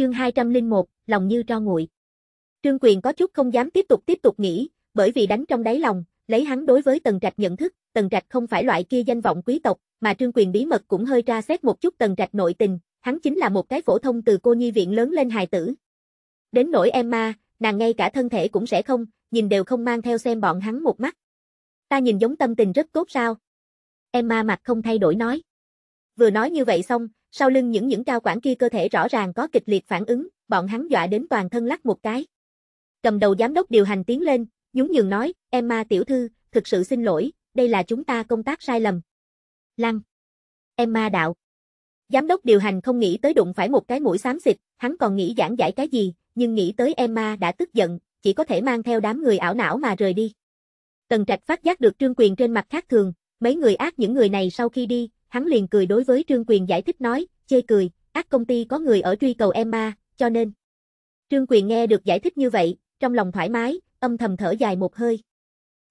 Chương 201, lòng như tro nguội. Trương Quyền có chút không dám tiếp tục tiếp tục nghĩ, bởi vì đánh trong đáy lòng, lấy hắn đối với Tần Trạch nhận thức, Tần Trạch không phải loại kia danh vọng quý tộc, mà Trương Quyền bí mật cũng hơi tra xét một chút Tần Trạch nội tình, hắn chính là một cái phổ thông từ cô nhi viện lớn lên hài tử. Đến nỗi Emma, nàng ngay cả thân thể cũng sẽ không, nhìn đều không mang theo xem bọn hắn một mắt. Ta nhìn giống tâm tình rất tốt sao? Emma mặt không thay đổi nói. Vừa nói như vậy xong, sau lưng những những cao quản kia cơ thể rõ ràng có kịch liệt phản ứng, bọn hắn dọa đến toàn thân lắc một cái. Cầm đầu giám đốc điều hành tiến lên, nhún nhường nói, em ma tiểu thư, thực sự xin lỗi, đây là chúng ta công tác sai lầm. Lăng. Em ma đạo. Giám đốc điều hành không nghĩ tới đụng phải một cái mũi xám xịt, hắn còn nghĩ giảng giải cái gì, nhưng nghĩ tới em ma đã tức giận, chỉ có thể mang theo đám người ảo não mà rời đi. Tần Trạch phát giác được trương quyền trên mặt khác thường, mấy người ác những người này sau khi đi, hắn liền cười đối với Trương Quyền giải thích nói, chê cười, ác công ty có người ở truy cầu em ma, cho nên. Trương Quyền nghe được giải thích như vậy, trong lòng thoải mái, âm thầm thở dài một hơi.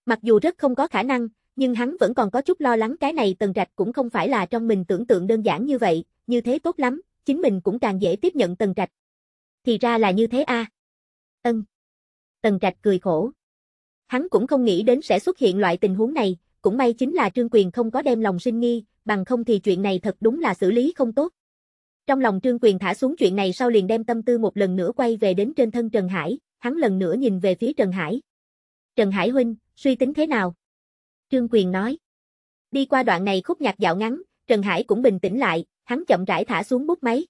Mặc dù rất không có khả năng, nhưng hắn vẫn còn có chút lo lắng cái này tần trạch cũng không phải là trong mình tưởng tượng đơn giản như vậy, như thế tốt lắm, chính mình cũng càng dễ tiếp nhận tần trạch. Thì ra là như thế a. Ân. Tần trạch cười khổ. Hắn cũng không nghĩ đến sẽ xuất hiện loại tình huống này, cũng may chính là Trương Quyền không có đem lòng sinh nghi, bằng không thì chuyện này thật đúng là xử lý không tốt. Trong lòng Trương Quyền thả xuống chuyện này sau liền đem tâm tư một lần nữa quay về đến trên thân Trần Hải, hắn lần nữa nhìn về phía Trần Hải. Trần Hải huynh, suy tính thế nào? Trương Quyền nói. Đi qua đoạn này khúc nhạc dạo ngắn, Trần Hải cũng bình tĩnh lại, hắn chậm rãi thả xuống bút máy.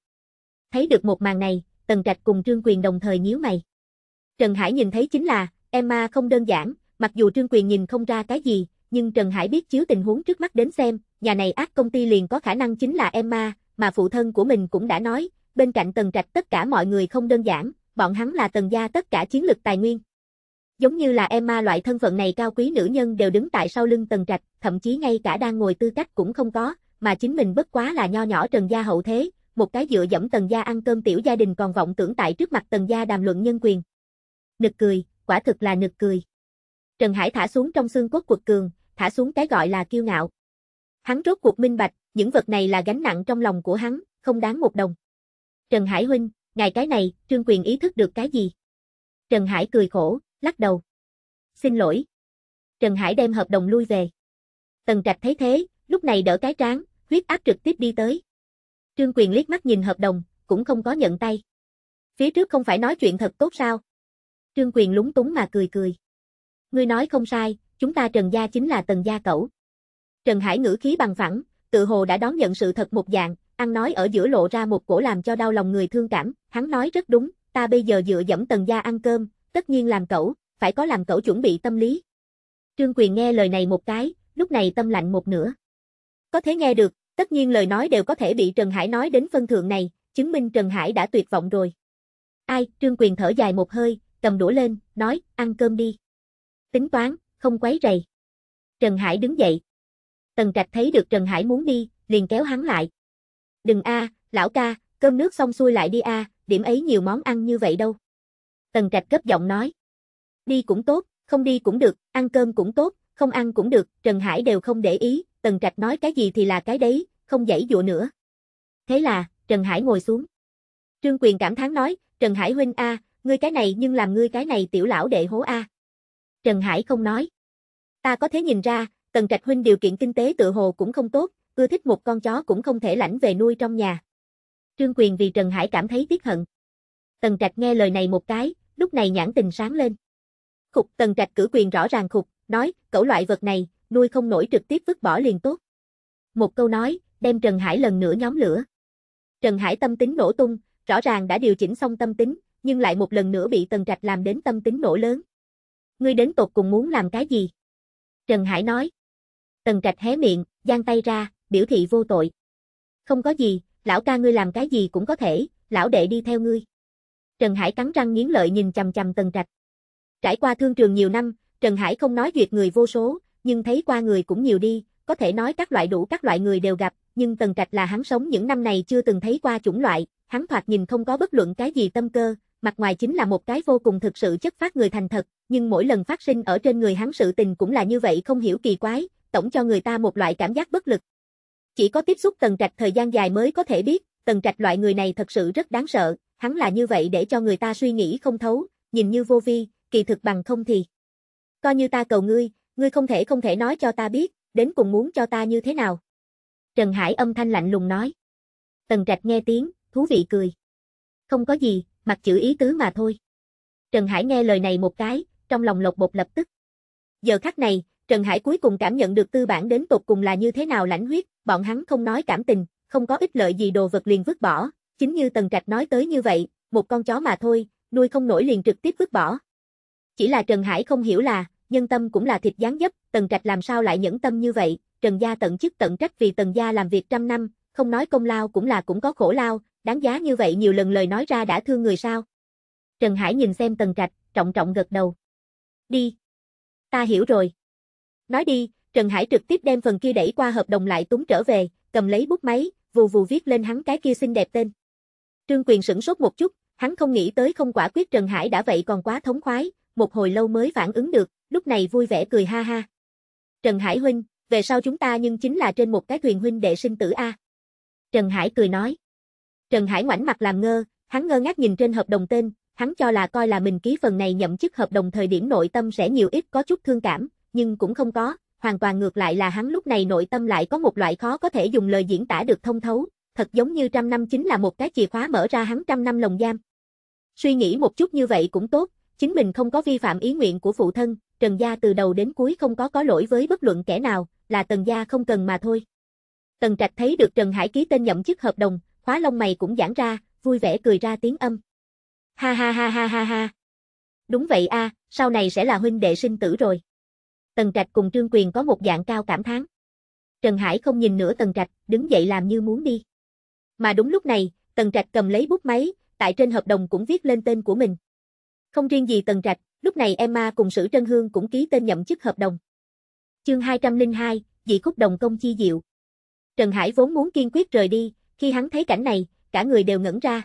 Thấy được một màn này, Tần Trạch cùng Trương Quyền đồng thời nhíu mày. Trần Hải nhìn thấy chính là, Emma không đơn giản, mặc dù Trương Quyền nhìn không ra cái gì, nhưng Trần Hải biết chiếu tình huống trước mắt đến xem, nhà này ác công ty liền có khả năng chính là Emma, mà phụ thân của mình cũng đã nói, bên cạnh Tần Trạch tất cả mọi người không đơn giản, bọn hắn là Tần gia tất cả chiến lực tài nguyên. Giống như là Emma loại thân phận này cao quý nữ nhân đều đứng tại sau lưng Tần Trạch, thậm chí ngay cả đang ngồi tư cách cũng không có, mà chính mình bất quá là nho nhỏ Trần gia hậu thế, một cái dựa dẫm Tần gia ăn cơm tiểu gia đình còn vọng tưởng tại trước mặt Tần gia đàm luận nhân quyền. Nực cười, quả thực là nực cười. Trần Hải thả xuống trong xương cốt quật cường, thả xuống cái gọi là kiêu ngạo. Hắn rốt cuộc minh bạch, những vật này là gánh nặng trong lòng của hắn, không đáng một đồng. Trần Hải huynh, ngài cái này, Trương Quyền ý thức được cái gì? Trần Hải cười khổ, lắc đầu. Xin lỗi. Trần Hải đem hợp đồng lui về. Tần Trạch thấy thế, lúc này đỡ cái trán, huyết áp trực tiếp đi tới. Trương Quyền liếc mắt nhìn hợp đồng, cũng không có nhận tay. Phía trước không phải nói chuyện thật tốt sao? Trương Quyền lúng túng mà cười cười. Ngươi nói không sai, chúng ta Trần gia chính là Tần gia cẩu. Trần Hải ngữ khí bằng phẳng, tự hồ đã đón nhận sự thật một dạng, ăn nói ở giữa lộ ra một cổ làm cho đau lòng người thương cảm, hắn nói rất đúng, ta bây giờ dựa dẫm Tần gia ăn cơm, tất nhiên làm cẩu, phải có làm cẩu chuẩn bị tâm lý. Trương Quyền nghe lời này một cái, lúc này tâm lạnh một nửa. Có thể nghe được, tất nhiên lời nói đều có thể bị Trần Hải nói đến phân thượng này, chứng minh Trần Hải đã tuyệt vọng rồi. Ai, Trương Quyền thở dài một hơi, cầm đũa lên, nói, ăn cơm đi. Tính toán, không quấy rầy. Trần Hải đứng dậy. Tần Trạch thấy được Trần Hải muốn đi, liền kéo hắn lại. Đừng a, lão ca, cơm nước xong xuôi lại đi a, điểm ấy nhiều món ăn như vậy đâu. Tần Trạch gấp giọng nói. Đi cũng tốt, không đi cũng được, ăn cơm cũng tốt, không ăn cũng được, Trần Hải đều không để ý, Tần Trạch nói cái gì thì là cái đấy, không dãy dụ nữa. Thế là, Trần Hải ngồi xuống. Trương Quyền cảm thán nói, Trần Hải huynh a, ngươi cái này nhưng làm ngươi cái này tiểu lão đệ hố a. Trần Hải không nói. Ta có thể nhìn ra, Tần Trạch Huynh điều kiện kinh tế tự hồ cũng không tốt, ưa thích một con chó cũng không thể lãnh về nuôi trong nhà. Trương Quyền vì Trần Hải cảm thấy tiếc hận. Tần Trạch nghe lời này một cái, lúc này nhãn tình sáng lên. Khục Tần Trạch cử quyền rõ ràng khục, nói, cẩu loại vật này, nuôi không nổi trực tiếp vứt bỏ liền tốt. Một câu nói, đem Trần Hải lần nữa nhóm lửa. Trần Hải tâm tính nổ tung, rõ ràng đã điều chỉnh xong tâm tính, nhưng lại một lần nữa bị Tần Trạch làm đến tâm tính nổ lớn ngươi đến tột cùng muốn làm cái gì? Trần Hải nói. Tần Trạch hé miệng, giang tay ra, biểu thị vô tội. Không có gì, lão ca ngươi làm cái gì cũng có thể, lão đệ đi theo ngươi. Trần Hải cắn răng nghiến lợi nhìn chằm chằm Tần Trạch. Trải qua thương trường nhiều năm, Trần Hải không nói duyệt người vô số, nhưng thấy qua người cũng nhiều đi, có thể nói các loại đủ các loại người đều gặp, nhưng Tần Trạch là hắn sống những năm này chưa từng thấy qua chủng loại, hắn thoạt nhìn không có bất luận cái gì tâm cơ, mặt ngoài chính là một cái vô cùng thực sự chất phát người thành thật, nhưng mỗi lần phát sinh ở trên người hắn sự tình cũng là như vậy không hiểu kỳ quái, tổng cho người ta một loại cảm giác bất lực. Chỉ có tiếp xúc tần trạch thời gian dài mới có thể biết, tần trạch loại người này thật sự rất đáng sợ, hắn là như vậy để cho người ta suy nghĩ không thấu, nhìn như vô vi, kỳ thực bằng không thì. Coi như ta cầu ngươi, ngươi không thể không thể nói cho ta biết, đến cùng muốn cho ta như thế nào. Trần Hải âm thanh lạnh lùng nói. Tần Trạch nghe tiếng, thú vị cười. Không có gì, mặt chữ ý tứ mà thôi. Trần Hải nghe lời này một cái, trong lòng lộc bột lập tức. Giờ khắc này, Trần Hải cuối cùng cảm nhận được tư bản đến tột cùng là như thế nào lãnh huyết, bọn hắn không nói cảm tình, không có ích lợi gì đồ vật liền vứt bỏ, chính như Tần Trạch nói tới như vậy, một con chó mà thôi, nuôi không nổi liền trực tiếp vứt bỏ. Chỉ là Trần Hải không hiểu là, nhân tâm cũng là thịt gián dấp, Tần Trạch làm sao lại nhẫn tâm như vậy, Trần Gia tận chức tận trách vì Tần Gia làm việc trăm năm, không nói công lao cũng là cũng có khổ lao, đáng giá như vậy nhiều lần lời nói ra đã thương người sao. Trần Hải nhìn xem Tần Trạch, trọng trọng gật đầu. Đi. Ta hiểu rồi. Nói đi, Trần Hải trực tiếp đem phần kia đẩy qua hợp đồng lại túng trở về, cầm lấy bút máy, vù vù viết lên hắn cái kia xinh đẹp tên. Trương Quyền sửng sốt một chút, hắn không nghĩ tới không quả quyết Trần Hải đã vậy còn quá thống khoái, một hồi lâu mới phản ứng được, lúc này vui vẻ cười ha ha. Trần Hải huynh, về sau chúng ta nhưng chính là trên một cái thuyền huynh đệ sinh tử A. Trần Hải cười nói. Trần Hải ngoảnh mặt làm ngơ, hắn ngơ ngác nhìn trên hợp đồng tên, hắn cho là coi là mình ký phần này nhậm chức hợp đồng thời điểm nội tâm sẽ nhiều ít có chút thương cảm, nhưng cũng không có, hoàn toàn ngược lại là hắn lúc này nội tâm lại có một loại khó có thể dùng lời diễn tả được thông thấu, thật giống như trăm năm chính là một cái chìa khóa mở ra hắn trăm năm lồng giam. Suy nghĩ một chút như vậy cũng tốt, chính mình không có vi phạm ý nguyện của phụ thân, Trần Gia từ đầu đến cuối không có có lỗi với bất luận kẻ nào, là Tần Gia không cần mà thôi. Tần Trạch thấy được Trần Hải ký tên nhậm chức hợp đồng, khóa lông mày cũng giãn ra, vui vẻ cười ra tiếng âm. Ha ha ha ha ha ha. Đúng vậy a, sau này sẽ là huynh đệ sinh tử rồi. Tần Trạch cùng Trương Quyền có một dạng cao cảm thán. Trần Hải không nhìn nữa Tần Trạch, đứng dậy làm như muốn đi. Mà đúng lúc này, Tần Trạch cầm lấy bút máy, tại trên hợp đồng cũng viết lên tên của mình. Không riêng gì Tần Trạch, lúc này Emma cùng Sử Trân Hương cũng ký tên nhậm chức hợp đồng. Chương 202, dị khúc đồng công chi diệu. Trần Hải vốn muốn kiên quyết rời đi, khi hắn thấy cảnh này, cả người đều ngẩn ra,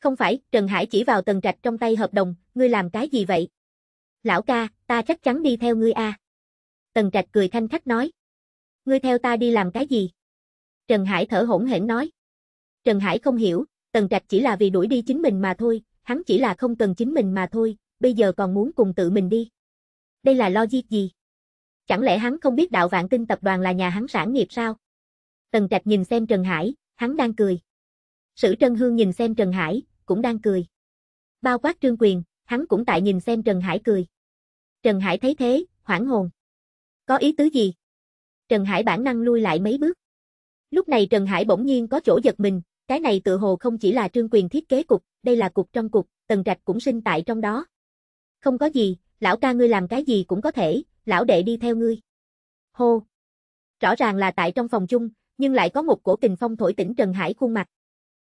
không phải, Trần Hải chỉ vào Tần Trạch trong tay hợp đồng, ngươi làm cái gì vậy? Lão ca, ta chắc chắn đi theo ngươi a. À. Tần Trạch cười thanh khách nói. Ngươi theo ta đi làm cái gì? Trần Hải thở hổn hển nói. Trần Hải không hiểu, Tần Trạch chỉ là vì đuổi đi chính mình mà thôi, hắn chỉ là không cần chính mình mà thôi, bây giờ còn muốn cùng tự mình đi. Đây là logic gì? Chẳng lẽ hắn không biết đạo vạn tinh tập đoàn là nhà hắn sản nghiệp sao? Tần Trạch nhìn xem Trần Hải, hắn đang cười. Sử Trân Hương nhìn xem Trần Hải, cũng đang cười. Bao quát trương quyền, hắn cũng tại nhìn xem Trần Hải cười. Trần Hải thấy thế, hoảng hồn. Có ý tứ gì? Trần Hải bản năng lui lại mấy bước. Lúc này Trần Hải bỗng nhiên có chỗ giật mình, cái này tự hồ không chỉ là trương quyền thiết kế cục, đây là cục trong cục, tần trạch cũng sinh tại trong đó. Không có gì, lão ca ngươi làm cái gì cũng có thể, lão đệ đi theo ngươi. Hô! Rõ ràng là tại trong phòng chung, nhưng lại có một cổ kình phong thổi tỉnh Trần Hải khuôn mặt.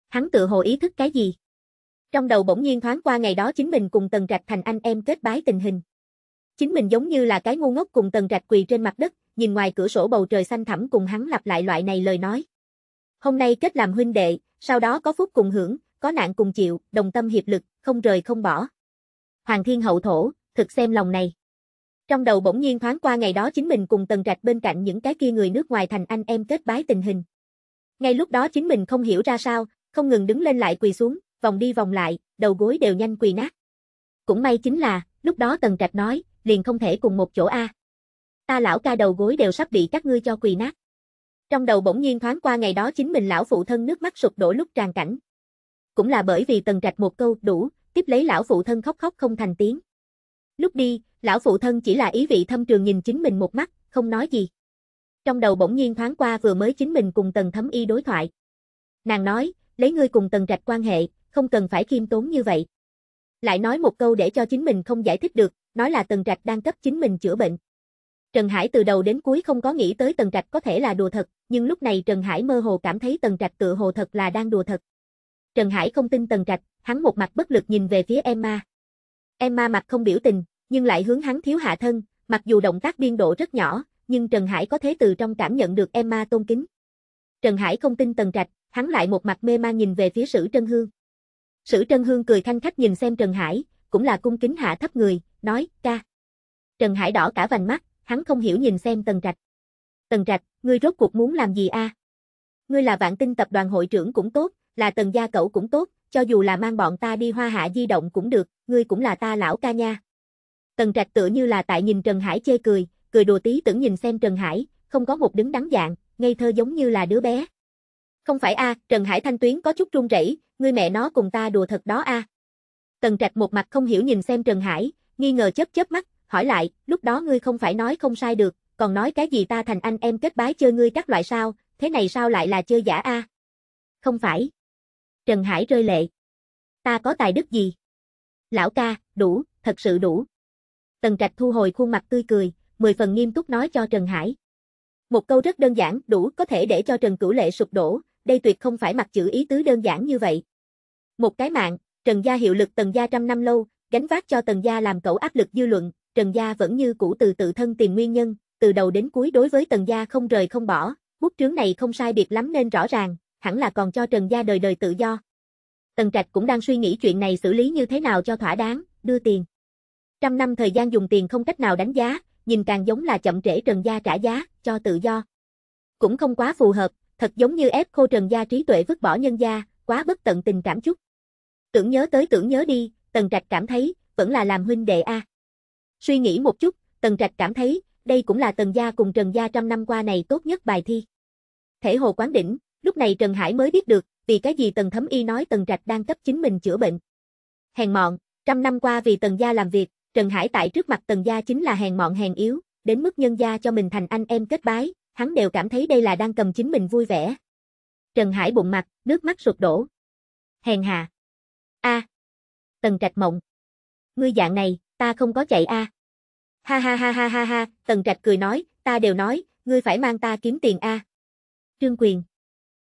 Hắn tự hồ ý thức cái gì? Trong đầu bỗng nhiên thoáng qua ngày đó chính mình cùng Tần Trạch thành anh em kết bái tình hình. Chính mình giống như là cái ngu ngốc cùng Tần Trạch quỳ trên mặt đất, nhìn ngoài cửa sổ bầu trời xanh thẳm cùng hắn lặp lại loại này lời nói. Hôm nay kết làm huynh đệ, sau đó có phúc cùng hưởng, có nạn cùng chịu, đồng tâm hiệp lực, không rời không bỏ. Hoàng thiên hậu thổ, thực xem lòng này. Trong đầu bỗng nhiên thoáng qua ngày đó chính mình cùng Tần Trạch bên cạnh những cái kia người nước ngoài thành anh em kết bái tình hình. Ngay lúc đó chính mình không hiểu ra sao, không ngừng đứng lên lại quỳ xuống, vòng đi vòng lại, đầu gối đều nhanh quỳ nát. Cũng may chính là, lúc đó Tần Trạch nói, liền không thể cùng một chỗ a. Ta lão ca đầu gối đều sắp bị các ngươi cho quỳ nát. Trong đầu bỗng nhiên thoáng qua ngày đó chính mình lão phụ thân nước mắt sụp đổ lúc tràn cảnh. Cũng là bởi vì Tần Trạch một câu đủ, tiếp lấy lão phụ thân khóc khóc không thành tiếng. Lúc đi, lão phụ thân chỉ là ý vị thâm trường nhìn chính mình một mắt, không nói gì. Trong đầu bỗng nhiên thoáng qua vừa mới chính mình cùng Tần Thấm Y đối thoại. Nàng nói, lấy ngươi cùng Tần Trạch quan hệ, không cần phải khiêm tốn như vậy. Lại nói một câu để cho chính mình không giải thích được, nói là Tần Trạch đang cấp chính mình chữa bệnh. Trần Hải từ đầu đến cuối không có nghĩ tới Tần Trạch có thể là đùa thật, nhưng lúc này Trần Hải mơ hồ cảm thấy Tần Trạch tự hồ thật là đang đùa thật. Trần Hải không tin Tần Trạch, hắn một mặt bất lực nhìn về phía Emma. Emma mặt không biểu tình, nhưng lại hướng hắn thiếu hạ thân, mặc dù động tác biên độ rất nhỏ, nhưng Trần Hải có thể từ trong cảm nhận được Emma tôn kính. Trần Hải không tin Tần Trạch, hắn lại một mặt mê man nhìn về phía Sử Trân Hương. Sử Trân Hương cười thanh khách nhìn xem Trần Hải, cũng là cung kính hạ thấp người, nói, ca. Trần Hải đỏ cả vành mắt, hắn không hiểu nhìn xem Tần Trạch. Tần Trạch, ngươi rốt cuộc muốn làm gì a? À? Ngươi là vạn tinh tập đoàn hội trưởng cũng tốt, là Tần gia cậu cũng tốt, cho dù là mang bọn ta đi hoa hạ di động cũng được, ngươi cũng là ta lão ca nha. Tần Trạch tựa như là tại nhìn Trần Hải chê cười, cười đùa tí tưởng nhìn xem Trần Hải, không có một đứng đắn dạng, ngây thơ giống như là đứa bé. Không phải a, Trần Hải Thanh Tuyến có chút run rẩy, ngươi mẹ nó cùng ta đùa thật đó a. Tần Trạch một mặt không hiểu nhìn xem Trần Hải, nghi ngờ chớp chớp mắt, hỏi lại, lúc đó ngươi không phải nói không sai được, còn nói cái gì ta thành anh em kết bái chơi ngươi các loại sao, thế này sao lại là chơi giả a? Không phải. Trần Hải rơi lệ. Ta có tài đức gì? Lão ca, đủ, thật sự đủ. Tần Trạch thu hồi khuôn mặt tươi cười, mười phần nghiêm túc nói cho Trần Hải. Một câu rất đơn giản, đủ có thể để cho Trần Cửu Lệ sụp đổ, đây tuyệt không phải mặt chữ ý tứ đơn giản như vậy. Một cái mạng, Trần Gia hiệu lực Tần Gia trăm năm lâu, gánh vác cho Tần Gia làm cẩu áp lực dư luận, Trần Gia vẫn như cũ từ tự thân tìm nguyên nhân, từ đầu đến cuối đối với Tần Gia không rời không bỏ, bút trướng này không sai biệt lắm nên rõ ràng, hẳn là còn cho Trần Gia đời đời tự do. Tần Trạch cũng đang suy nghĩ chuyện này xử lý như thế nào cho thỏa đáng, đưa tiền. Trăm năm thời gian dùng tiền không cách nào đánh giá, nhìn càng giống là chậm trễ Trần Gia trả giá, cho tự do. Cũng không quá phù hợp, thật giống như ép khô trần gia trí tuệ vứt bỏ nhân gia, quá bất tận tình cảm chút. Tưởng nhớ tới tưởng nhớ đi, tần trạch cảm thấy, vẫn là làm huynh đệ a. Suy nghĩ một chút, tần trạch cảm thấy, đây cũng là tần gia cùng trần gia trăm năm qua này tốt nhất bài thi. Thể hồ quán đỉnh, lúc này Trần Hải mới biết được, vì cái gì tần thấm y nói tần trạch đang cấp chính mình chữa bệnh. Hèn mọn, trăm năm qua vì tần gia làm việc, Trần Hải tại trước mặt tần gia chính là hèn mọn hèn yếu, đến mức nhân gia cho mình thành anh em kết bái, hắn đều cảm thấy đây là đang cầm chính mình vui vẻ. Trần Hải bụng mặt, nước mắt sụp đổ. Hèn hạ. A. À. Tần Trạch mộng. Ngươi dạng này, ta không có chạy a. À. Ha ha ha ha ha ha, Tần Trạch cười nói, ta đều nói, ngươi phải mang ta kiếm tiền a. À. Trương Quyền.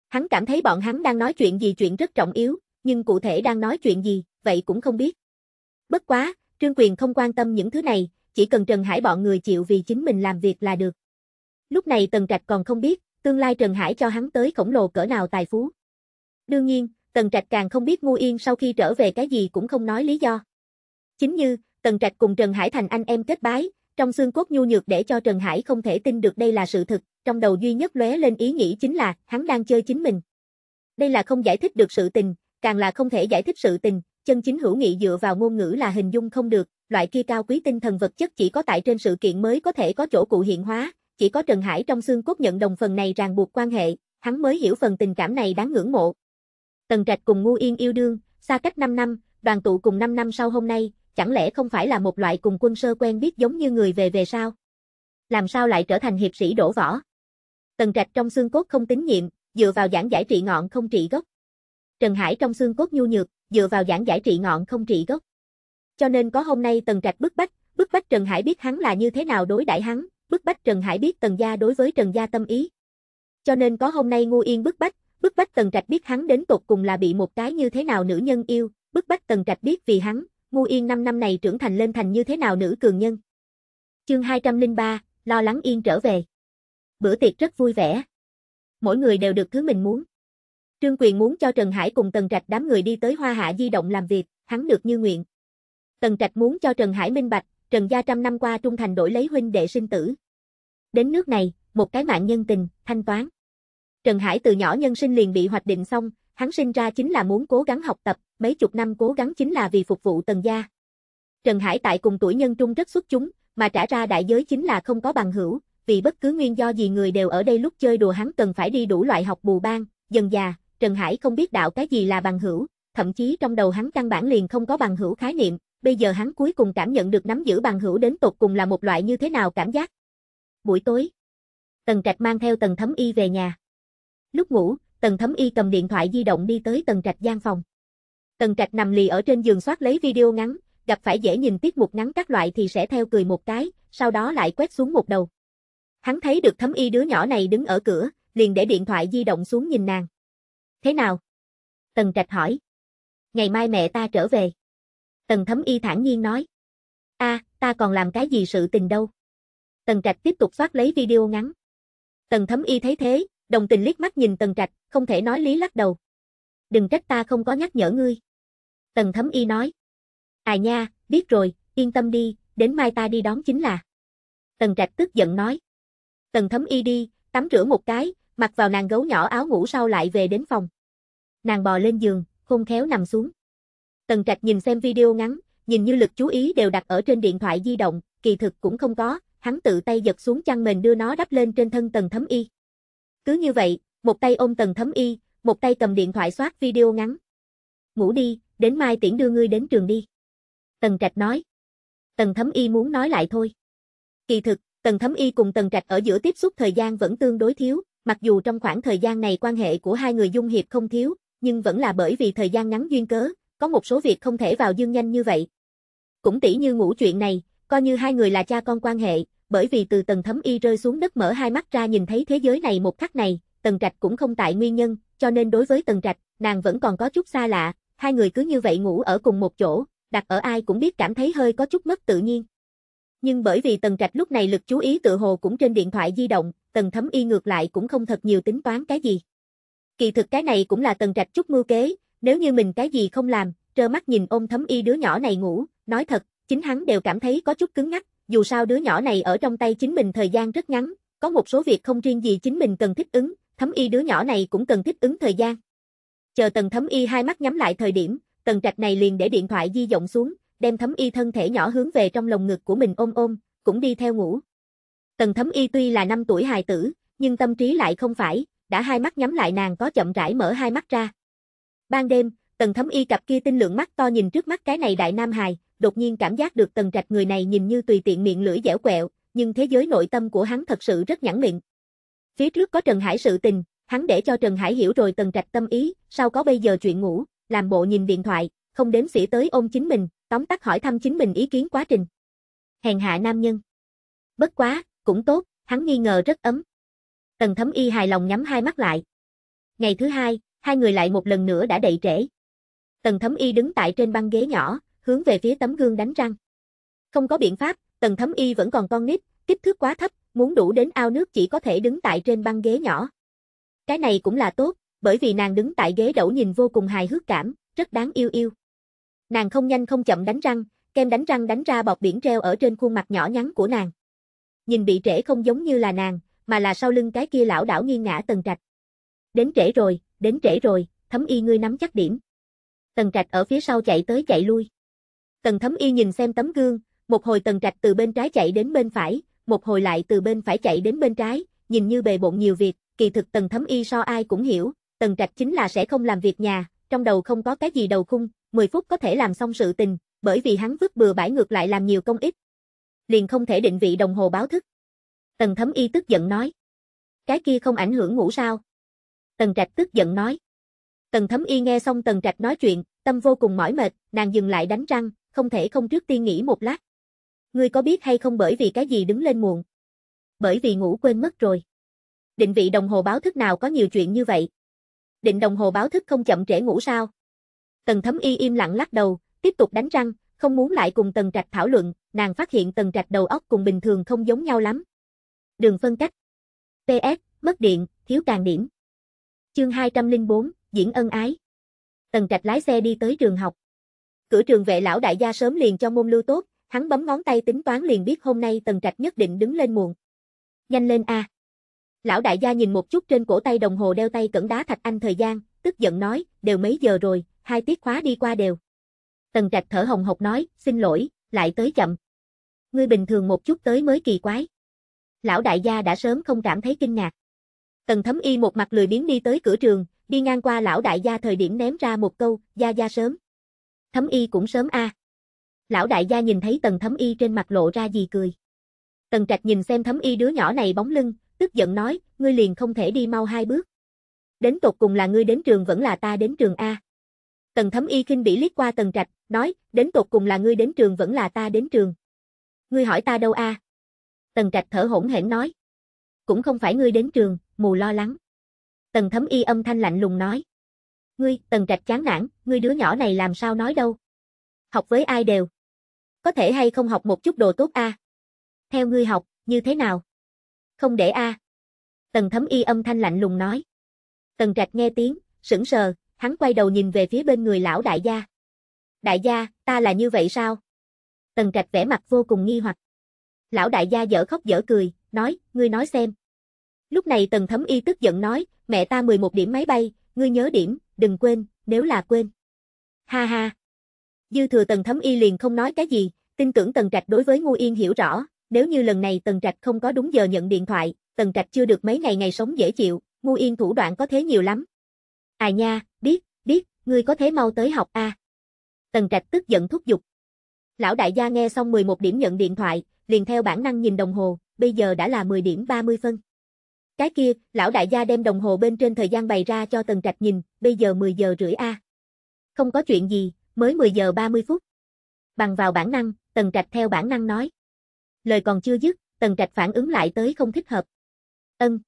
Hắn cảm thấy bọn hắn đang nói chuyện gì chuyện rất trọng yếu, nhưng cụ thể đang nói chuyện gì, vậy cũng không biết. Bất quá, Trương Quyền không quan tâm những thứ này, chỉ cần Trần Hải bọn người chịu vì chính mình làm việc là được. Lúc này Tần Trạch còn không biết, tương lai Trần Hải cho hắn tới khổng lồ cỡ nào tài phú. Đương nhiên, Tần Trạch càng không biết ngu Yên sau khi trở về cái gì cũng không nói lý do. Chính như, Tần Trạch cùng Trần Hải thành anh em kết bái, trong xương cốt nhu nhược để cho Trần Hải không thể tin được đây là sự thật, trong đầu duy nhất lóe lên ý nghĩ chính là hắn đang chơi chính mình. Đây là không giải thích được sự tình, càng là không thể giải thích sự tình, chân chính hữu nghị dựa vào ngôn ngữ là hình dung không được, loại kia cao quý tinh thần vật chất chỉ có tại trên sự kiện mới có thể có chỗ cụ hiện hóa, chỉ có Trần Hải trong xương cốt nhận đồng phần này ràng buộc quan hệ, hắn mới hiểu phần tình cảm này đáng ngưỡng mộ. Tần Trạch cùng Ngu Yên yêu đương, xa cách 5 năm, đoàn tụ cùng 5 năm sau hôm nay, chẳng lẽ không phải là một loại cùng quân sơ quen biết giống như người về về sao? Làm sao lại trở thành hiệp sĩ đổ võ? Tần Trạch trong xương cốt không tín nhiệm, dựa vào giảng giải trị ngọn không trị gốc. Trần Hải trong xương cốt nhu nhược, dựa vào giảng giải trị ngọn không trị gốc. Cho nên có hôm nay Tần Trạch bức bách, bức bách Trần Hải biết hắn là như thế nào đối đãi hắn, bức bách Trần Hải biết Tần Gia đối với Trần Gia tâm ý. Cho nên có hôm nay ngu yên bức bách, bức bách Tần Trạch biết hắn đến tột cùng là bị một cái như thế nào nữ nhân yêu, bức bách Tần Trạch biết vì hắn, ngu yên năm năm này trưởng thành lên thành như thế nào nữ cường nhân. Chương 203, lo lắng yên trở về. Bữa tiệc rất vui vẻ. Mỗi người đều được thứ mình muốn. Trương Quyền muốn cho Trần Hải cùng Tần Trạch đám người đi tới Hoa Hạ di động làm việc, hắn được như nguyện. Tần Trạch muốn cho Trần Hải minh bạch, Trần Gia trăm năm qua trung thành đổi lấy huynh đệ sinh tử. Đến nước này, một cái mạng nhân tình, thanh toán. Trần Hải từ nhỏ nhân sinh liền bị hoạch định xong, hắn sinh ra chính là muốn cố gắng học tập, mấy chục năm cố gắng chính là vì phục vụ Tần Gia. Trần Hải tại cùng tuổi nhân trung rất xuất chúng, mà trả ra đại giới chính là không có bằng hữu, vì bất cứ nguyên do gì người đều ở đây lúc chơi đùa hắn cần phải đi đủ loại học bù ban, dần già, Trần Hải không biết đạo cái gì là bằng hữu, thậm chí trong đầu hắn căn bản liền không có bằng hữu khái niệm, bây giờ hắn cuối cùng cảm nhận được nắm giữ bằng hữu đến tột cùng là một loại như thế nào cảm giác. Buổi tối, Tần Trạch mang theo Tần Thấm Y về nhà. Lúc ngủ, Tần Thấm Y cầm điện thoại di động đi tới Tần Trạch gian phòng. Tần Trạch nằm lì ở trên giường soát lấy video ngắn, gặp phải dễ nhìn tiết mục ngắn các loại thì sẽ theo cười một cái, sau đó lại quét xuống một đầu. Hắn thấy được Thấm Y đứa nhỏ này đứng ở cửa, liền để điện thoại di động xuống nhìn nàng. Thế nào? Tần Trạch hỏi. Ngày mai mẹ ta trở về. Tần Thấm Y thản nhiên nói. a ta còn làm cái gì sự tình đâu. Tần Trạch tiếp tục phát lấy video ngắn. Tần Thấm Y thấy thế, đồng tình liếc mắt nhìn Tần Trạch, không thể nói lý lắc đầu. Đừng trách ta không có nhắc nhở ngươi. Tần Thấm Y nói. À nha, biết rồi, yên tâm đi, đến mai ta đi đón chính là. Tần Trạch tức giận nói. Tần Thấm Y đi, tắm rửa một cái, mặc vào nàng gấu nhỏ áo ngủ sau lại về đến phòng. Nàng bò lên giường, khôn khéo nằm xuống. Tần Trạch nhìn xem video ngắn, nhìn như lực chú ý đều đặt ở trên điện thoại di động, kỳ thực cũng không có, hắn tự tay giật xuống chăn mền đưa nó đắp lên trên thân Tần Thấm Y. Cứ như vậy, một tay ôm Tần Thấm Y, một tay cầm điện thoại soát video ngắn. Ngủ đi, đến mai tiễn đưa ngươi đến trường đi. Tần Trạch nói. Tần Thấm Y muốn nói lại thôi. Kỳ thực, Tần Thấm Y cùng Tần Trạch ở giữa tiếp xúc thời gian vẫn tương đối thiếu, mặc dù trong khoảng thời gian này quan hệ của hai người dung hiệp không thiếu, nhưng vẫn là bởi vì thời gian ngắn duyên cớ, có một số việc không thể vào dương nhanh như vậy. Cũng tỉ như ngủ chuyện này, coi như hai người là cha con quan hệ, bởi vì từ tầng thấm y rơi xuống đất mở hai mắt ra nhìn thấy thế giới này một khắc này, tần trạch cũng không tại nguyên nhân, cho nên đối với tần trạch, nàng vẫn còn có chút xa lạ, hai người cứ như vậy ngủ ở cùng một chỗ, đặt ở ai cũng biết cảm thấy hơi có chút mất tự nhiên. Nhưng bởi vì tần trạch lúc này lực chú ý tự hồ cũng trên điện thoại di động, tần thấm y ngược lại cũng không thật nhiều tính toán cái gì. Kỳ thực cái này cũng là tần trạch chút mưu kế, nếu như mình cái gì không làm, trơ mắt nhìn ôm thấm y đứa nhỏ này ngủ, nói thật, chính hắn đều cảm thấy có chút cứng ngắc, dù sao đứa nhỏ này ở trong tay chính mình thời gian rất ngắn, có một số việc không riêng gì chính mình cần thích ứng, thấm y đứa nhỏ này cũng cần thích ứng thời gian. Chờ tần thấm y hai mắt nhắm lại thời điểm, tần trạch này liền để điện thoại di động xuống, đem thấm y thân thể nhỏ hướng về trong lồng ngực của mình ôm ôm, cũng đi theo ngủ. Tần thấm y tuy là năm tuổi hài tử, nhưng tâm trí lại không phải, đã hai mắt nhắm lại nàng có chậm rãi mở hai mắt ra. Ban đêm, tần thấm y cặp kia tinh lượng mắt to nhìn trước mắt cái này đại nam hài, đột nhiên cảm giác được tần trạch người này nhìn như tùy tiện miệng lưỡi dẻo quẹo, nhưng thế giới nội tâm của hắn thật sự rất nhẵn miệng. Phía trước có Trần Hải sự tình, hắn để cho Trần Hải hiểu rồi tần trạch tâm ý, sau có bây giờ chuyện ngủ, làm bộ nhìn điện thoại, không đếm xỉa tới ôm chính mình, tóm tắt hỏi thăm chính mình ý kiến quá trình. Hèn hạ nam nhân. Bất quá, cũng tốt, hắn nghi ngờ rất ấm. Tần thấm y hài lòng nhắm hai mắt lại. Ngày thứ hai, hai người lại một lần nữa đã đậy trễ. Tần Thấm Y đứng tại trên băng ghế nhỏ, hướng về phía tấm gương đánh răng. Không có biện pháp, Tần Thấm Y vẫn còn con nít, kích thước quá thấp, muốn đủ đến ao nước chỉ có thể đứng tại trên băng ghế nhỏ. Cái này cũng là tốt, bởi vì nàng đứng tại ghế đẩu nhìn vô cùng hài hước cảm, rất đáng yêu yêu. Nàng không nhanh không chậm đánh răng, kem đánh răng đánh ra bọt biển treo ở trên khuôn mặt nhỏ nhắn của nàng. Nhìn bị trễ không giống như là nàng, mà là sau lưng cái kia lão đảo nghiêng ngã Tần Trạch. Đến trễ rồi, đến trễ rồi, thấm y ngươi nắm chắc điểm. Tần trạch ở phía sau chạy tới chạy lui. Tần thấm y nhìn xem tấm gương, một hồi tần trạch từ bên trái chạy đến bên phải, một hồi lại từ bên phải chạy đến bên trái, nhìn như bề bộn nhiều việc, kỳ thực tần thấm y so ai cũng hiểu, tần trạch chính là sẽ không làm việc nhà, trong đầu không có cái gì đầu khung, 10 phút có thể làm xong sự tình, bởi vì hắn vứt bừa bãi ngược lại làm nhiều công ích. Liền không thể định vị đồng hồ báo thức. Tần thấm y tức giận nói. Cái kia không ảnh hưởng ngủ sao? Tần Trạch tức giận nói. Tần Thấm Y nghe xong Tần Trạch nói chuyện, tâm vô cùng mỏi mệt, nàng dừng lại đánh răng, không thể không trước tiên nghỉ một lát. Ngươi có biết hay không bởi vì cái gì đứng lên muộn? Bởi vì ngủ quên mất rồi. Định vị đồng hồ báo thức nào có nhiều chuyện như vậy? Định đồng hồ báo thức không chậm trễ ngủ sao? Tần Thấm Y im lặng lắc đầu, tiếp tục đánh răng, không muốn lại cùng Tần Trạch thảo luận, nàng phát hiện Tần Trạch đầu óc cùng bình thường không giống nhau lắm. Đường phân cách. PS, mất điện, thiếu càng điểm. Chương 204, Diễn ân ái. Tần Trạch lái xe đi tới trường học. Cửa trường vệ lão đại gia sớm liền cho môn lưu tốt, hắn bấm ngón tay tính toán liền biết hôm nay Tần Trạch nhất định đứng lên muộn. Nhanh lên a. À. Lão đại gia nhìn một chút trên cổ tay đồng hồ đeo tay cẩn đá thạch anh thời gian, tức giận nói, đều mấy giờ rồi, hai tiết khóa đi qua đều. Tần Trạch thở hồng hộc nói, xin lỗi, lại tới chậm. Ngươi bình thường một chút tới mới kỳ quái. Lão đại gia đã sớm không cảm thấy kinh ngạc. Tần Thấm Y một mặt lười biến đi tới cửa trường, đi ngang qua lão đại gia thời điểm ném ra một câu, gia gia sớm. Thấm Y cũng sớm a. À. Lão đại gia nhìn thấy Tần Thấm Y trên mặt lộ ra gì cười. Tần Trạch nhìn xem Thấm Y đứa nhỏ này bóng lưng, tức giận nói, ngươi liền không thể đi mau hai bước. Đến tột cùng là ngươi đến trường vẫn là ta đến trường a. Tần Thấm Y khinh bỉ liếc qua Tần Trạch, nói, đến tột cùng là ngươi đến trường vẫn là ta đến trường. Ngươi hỏi ta đâu a? À? Tần Trạch thở hổn hển nói, cũng không phải ngươi đến trường mù lo lắng. Tần thấm y âm thanh lạnh lùng nói. Ngươi, tần trạch chán nản, ngươi đứa nhỏ này làm sao nói đâu. Học với ai đều. Có thể hay không học một chút đồ tốt a à? Theo ngươi học, như thế nào? Không để a à. Tần thấm y âm thanh lạnh lùng nói. Tần trạch nghe tiếng, sững sờ, hắn quay đầu nhìn về phía bên người lão đại gia. Đại gia, ta là như vậy sao? Tần trạch vẻ mặt vô cùng nghi hoặc. Lão đại gia dở khóc dở cười, nói, ngươi nói xem, Lúc này tần thấm y tức giận nói, mẹ ta 11 điểm máy bay, ngươi nhớ điểm, đừng quên, nếu là quên. Ha ha. Dư thừa tần thấm y liền không nói cái gì, tin tưởng tần trạch đối với ngu yên hiểu rõ, nếu như lần này tần trạch không có đúng giờ nhận điện thoại, tần trạch chưa được mấy ngày ngày sống dễ chịu, ngu yên thủ đoạn có thế nhiều lắm. À nha, biết, biết, ngươi có thế mau tới học a. Tần trạch tức giận thúc giục. Lão đại gia nghe xong 11 điểm nhận điện thoại, liền theo bản năng nhìn đồng hồ, bây giờ đã là 10 điểm 30 phân. Cái kia, lão đại gia đem đồng hồ bên trên thời gian bày ra cho Tần Trạch nhìn, bây giờ 10 giờ rưỡi a. Không có chuyện gì, mới 10 giờ 30 phút. Bằng vào bản năng, Tần Trạch theo bản năng nói. Lời còn chưa dứt, Tần Trạch phản ứng lại tới không thích hợp. Ân.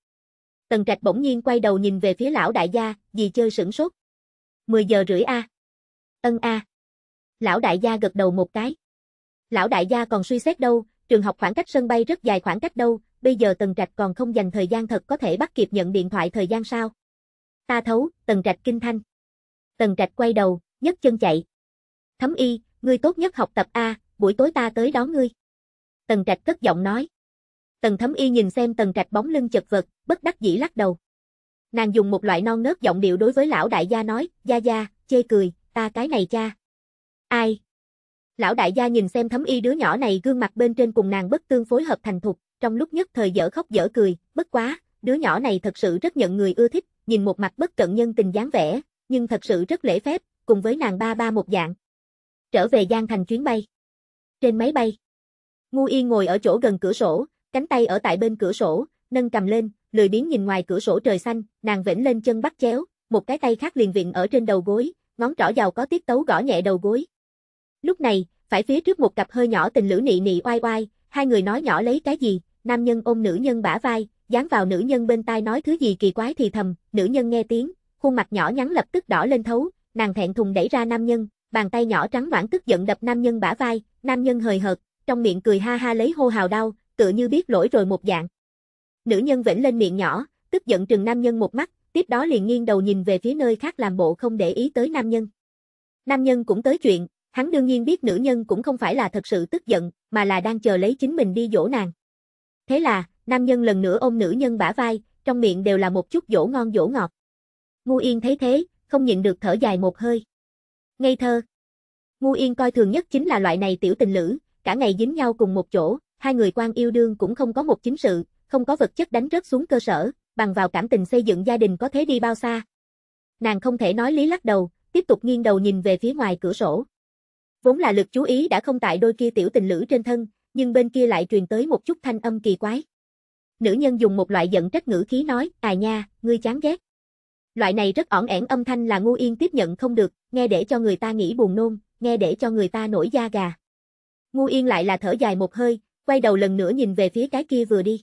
Tần Trạch bỗng nhiên quay đầu nhìn về phía lão đại gia, gì chơi sửng sốt. 10 giờ rưỡi a. Ân a. Lão đại gia gật đầu một cái. Lão đại gia còn suy xét đâu, trường học khoảng cách sân bay rất dài khoảng cách đâu, bây giờ Tần Trạch còn không dành thời gian thật có thể bắt kịp nhận điện thoại thời gian sao? Ta thấu, Tần Trạch kinh thanh. Tần Trạch quay đầu, nhấc chân chạy. Thấm y, ngươi tốt nhất học tập A, buổi tối ta tới đón ngươi. Tần Trạch cất giọng nói. Tần Thấm y nhìn xem Tần Trạch bóng lưng chật vật, bất đắc dĩ lắc đầu. Nàng dùng một loại non nớt giọng điệu đối với lão đại gia nói, gia gia, chê cười, ta cái này cha. Ai? Lão đại gia nhìn xem Thấm y đứa nhỏ này gương mặt bên trên cùng nàng bất tương phối hợp thành thục, trong lúc nhất thời dở khóc dở cười, bất quá, đứa nhỏ này thật sự rất nhận người ưa thích, nhìn một mặt bất cận nhân tình dáng vẻ, nhưng thật sự rất lễ phép, cùng với nàng ba ba một dạng. Trở về Giang Thành chuyến bay. Trên máy bay, Ngu Yên ngồi ở chỗ gần cửa sổ, cánh tay ở tại bên cửa sổ, nâng cầm lên, lười biếng nhìn ngoài cửa sổ trời xanh, nàng vểnh lên chân bắt chéo, một cái tay khác liền viện ở trên đầu gối, ngón trỏ giàu có tiết tấu gõ nhẹ đầu gối. Lúc này, phải phía trước một cặp hơi nhỏ tình lữ nị nị oai oai, hai người nói nhỏ lấy cái gì, nam nhân ôm nữ nhân bả vai, dán vào nữ nhân bên tai nói thứ gì kỳ quái thì thầm, nữ nhân nghe tiếng, khuôn mặt nhỏ nhắn lập tức đỏ lên thấu, nàng thẹn thùng đẩy ra nam nhân, bàn tay nhỏ trắng noãn tức giận đập nam nhân bả vai, nam nhân hời hợt, trong miệng cười ha ha lấy hô hào đau, tựa như biết lỗi rồi một dạng. Nữ nhân vểnh lên miệng nhỏ, tức giận trừng nam nhân một mắt, tiếp đó liền nghiêng đầu nhìn về phía nơi khác làm bộ không để ý tới nam nhân. Nam nhân cũng tới chuyện, hắn đương nhiên biết nữ nhân cũng không phải là thật sự tức giận, mà là đang chờ lấy chính mình đi dỗ nàng. Thế là, nam nhân lần nữa ôm nữ nhân bả vai, trong miệng đều là một chút dỗ ngon dỗ ngọt. Ngu Yên thấy thế, không nhịn được thở dài một hơi. Ngây thơ. Ngu Yên coi thường nhất chính là loại này tiểu tình lữ, cả ngày dính nhau cùng một chỗ, hai người quan yêu đương cũng không có một chính sự, không có vật chất đánh rớt xuống cơ sở, bằng vào cảm tình xây dựng gia đình có thế đi bao xa. Nàng không thể nói lý lắc đầu, tiếp tục nghiêng đầu nhìn về phía ngoài cửa sổ. Vốn là lực chú ý đã không tại đôi kia tiểu tình lữ trên thân, nhưng bên kia lại truyền tới một chút thanh âm kỳ quái. Nữ nhân dùng một loại giận trách ngữ khí nói, à nha, ngươi chán ghét. Loại này rất ỏn ẻn âm thanh là ngu yên tiếp nhận không được, nghe để cho người ta nghĩ buồn nôn, nghe để cho người ta nổi da gà. Ngu yên lại là thở dài một hơi, quay đầu lần nữa nhìn về phía cái kia vừa đi.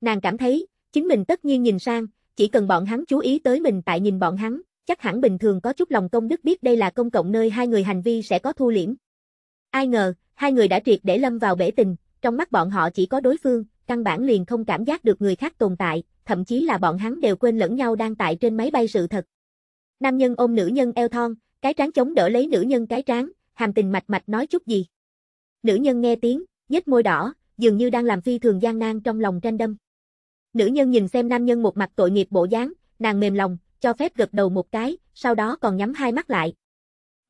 Nàng cảm thấy, chính mình tất nhiên nhìn sang, chỉ cần bọn hắn chú ý tới mình tại nhìn bọn hắn, chắc hẳn bình thường có chút lòng công đức biết đây là công cộng nơi hai người hành vi sẽ có thu liễm. Ai ngờ, Hai người đã triệt để lâm vào bể tình, trong mắt bọn họ chỉ có đối phương, căn bản liền không cảm giác được người khác tồn tại, thậm chí là bọn hắn đều quên lẫn nhau đang tại trên máy bay sự thật. Nam nhân ôm nữ nhân eo thon, cái trán chống đỡ lấy nữ nhân cái trán, hàm tình mạch mạch nói chút gì. Nữ nhân nghe tiếng, nhếch môi đỏ, dường như đang làm phi thường gian nan trong lòng tranh đâm. Nữ nhân nhìn xem nam nhân một mặt tội nghiệp bộ dáng, nàng mềm lòng, cho phép gật đầu một cái, sau đó còn nhắm hai mắt lại.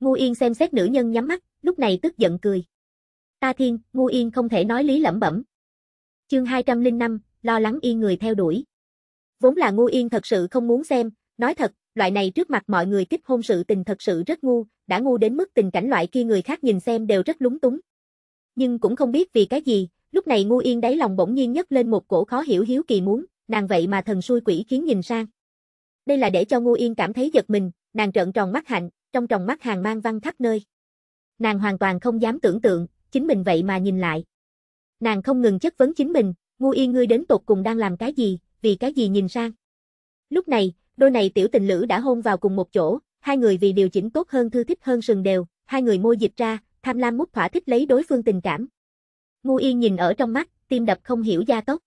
Ngu Yên xem xét nữ nhân nhắm mắt, lúc này tức giận cười. Ta thiên, ngu yên không thể nói lý lẩm bẩm. Chương 205, lo lắng y người theo đuổi. Vốn là ngu yên thật sự không muốn xem, nói thật, loại này trước mặt mọi người kích hôn sự tình thật sự rất ngu, đã ngu đến mức tình cảnh loại kia người khác nhìn xem đều rất lúng túng. Nhưng cũng không biết vì cái gì, lúc này ngu yên đáy lòng bỗng nhiên nhấc lên một cổ khó hiểu hiếu kỳ muốn, nàng vậy mà thần xui quỷ khiến nhìn sang. Đây là để cho ngu yên cảm thấy giật mình, nàng trợn tròn mắt hạnh, trong tròng mắt hàng mang văn khắp nơi. Nàng hoàn toàn không dám tưởng tượng, chính mình vậy mà nhìn lại. Nàng không ngừng chất vấn chính mình, ngu y ngươi đến tột cùng đang làm cái gì, vì cái gì nhìn sang. Lúc này, đôi này tiểu tình lữ đã hôn vào cùng một chỗ, hai người vì điều chỉnh tốt hơn thư thích hơn sừng đều, hai người môi dịch ra, tham lam mút thỏa thích lấy đối phương tình cảm. Ngu yên nhìn ở trong mắt, tim đập không hiểu gia tốc.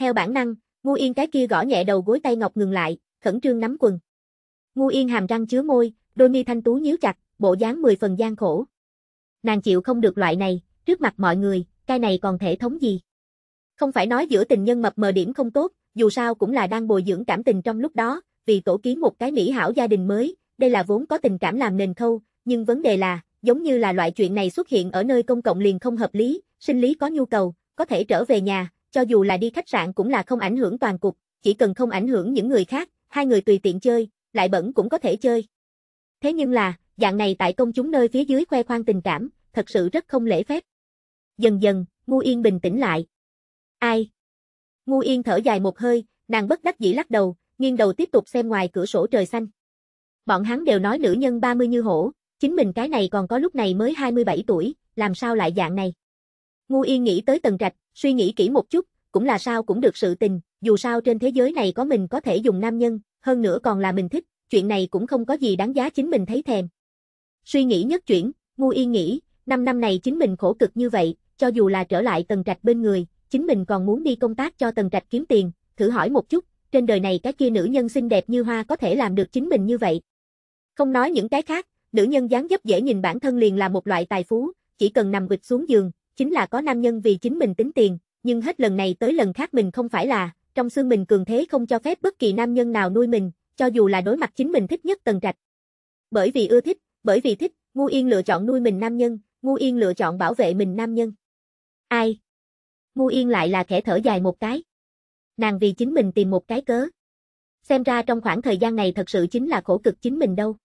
Theo bản năng, ngu yên cái kia gõ nhẹ đầu gối tay ngọc ngừng lại, khẩn trương nắm quần. Ngu yên hàm răng chứa môi, đôi mi thanh tú nhíu chặt, bộ dáng mười phần gian khổ, nàng chịu không được loại này, trước mặt mọi người, cái này còn thể thống gì. Không phải nói giữa tình nhân mập mờ điểm không tốt, dù sao cũng là đang bồi dưỡng cảm tình trong lúc đó, vì tổ kiến một cái mỹ hảo gia đình mới, đây là vốn có tình cảm làm nền khâu, nhưng vấn đề là, giống như là loại chuyện này xuất hiện ở nơi công cộng liền không hợp lý, sinh lý có nhu cầu, có thể trở về nhà, cho dù là đi khách sạn cũng là không ảnh hưởng toàn cục, chỉ cần không ảnh hưởng những người khác, hai người tùy tiện chơi, lại bẩn cũng có thể chơi. Thế nhưng là, dạng này tại công chúng nơi phía dưới khoe khoang tình cảm, thật sự rất không lễ phép. Dần dần, Ngu Yên bình tĩnh lại. Ai? Ngu Yên thở dài một hơi, nàng bất đắc dĩ lắc đầu, nghiêng đầu tiếp tục xem ngoài cửa sổ trời xanh. Bọn hắn đều nói nữ nhân 30 như hổ, chính mình cái này còn có lúc này mới 27 tuổi, làm sao lại dạng này? Ngu Yên nghĩ tới tầng trạch, suy nghĩ kỹ một chút, cũng là sao cũng được sự tình, dù sao trên thế giới này có mình có thể dùng nam nhân, hơn nữa còn là mình thích, chuyện này cũng không có gì đáng giá chính mình thấy thèm, Suy nghĩ nhất chuyển, ngu y nghĩ, năm năm này chính mình khổ cực như vậy, cho dù là trở lại tần trạch bên người, chính mình còn muốn đi công tác cho tần trạch kiếm tiền, thử hỏi một chút, trên đời này cái kia nữ nhân xinh đẹp như hoa có thể làm được chính mình như vậy. Không nói những cái khác, nữ nhân dáng dấp dễ nhìn bản thân liền là một loại tài phú, chỉ cần nằm quịch xuống giường, chính là có nam nhân vì chính mình tính tiền, nhưng hết lần này tới lần khác mình không phải là, trong xương mình cường thế không cho phép bất kỳ nam nhân nào nuôi mình, cho dù là đối mặt chính mình thích nhất tần trạch. Bởi vì ưa thích, bởi vì thích, Ngu Yên lựa chọn nuôi mình nam nhân, Ngu Yên lựa chọn bảo vệ mình nam nhân. Ai? Ngu Yên lại là khẽ thở dài một cái. Nàng vì chính mình tìm một cái cớ. Xem ra trong khoảng thời gian này thật sự chính là khổ cực chính mình đâu.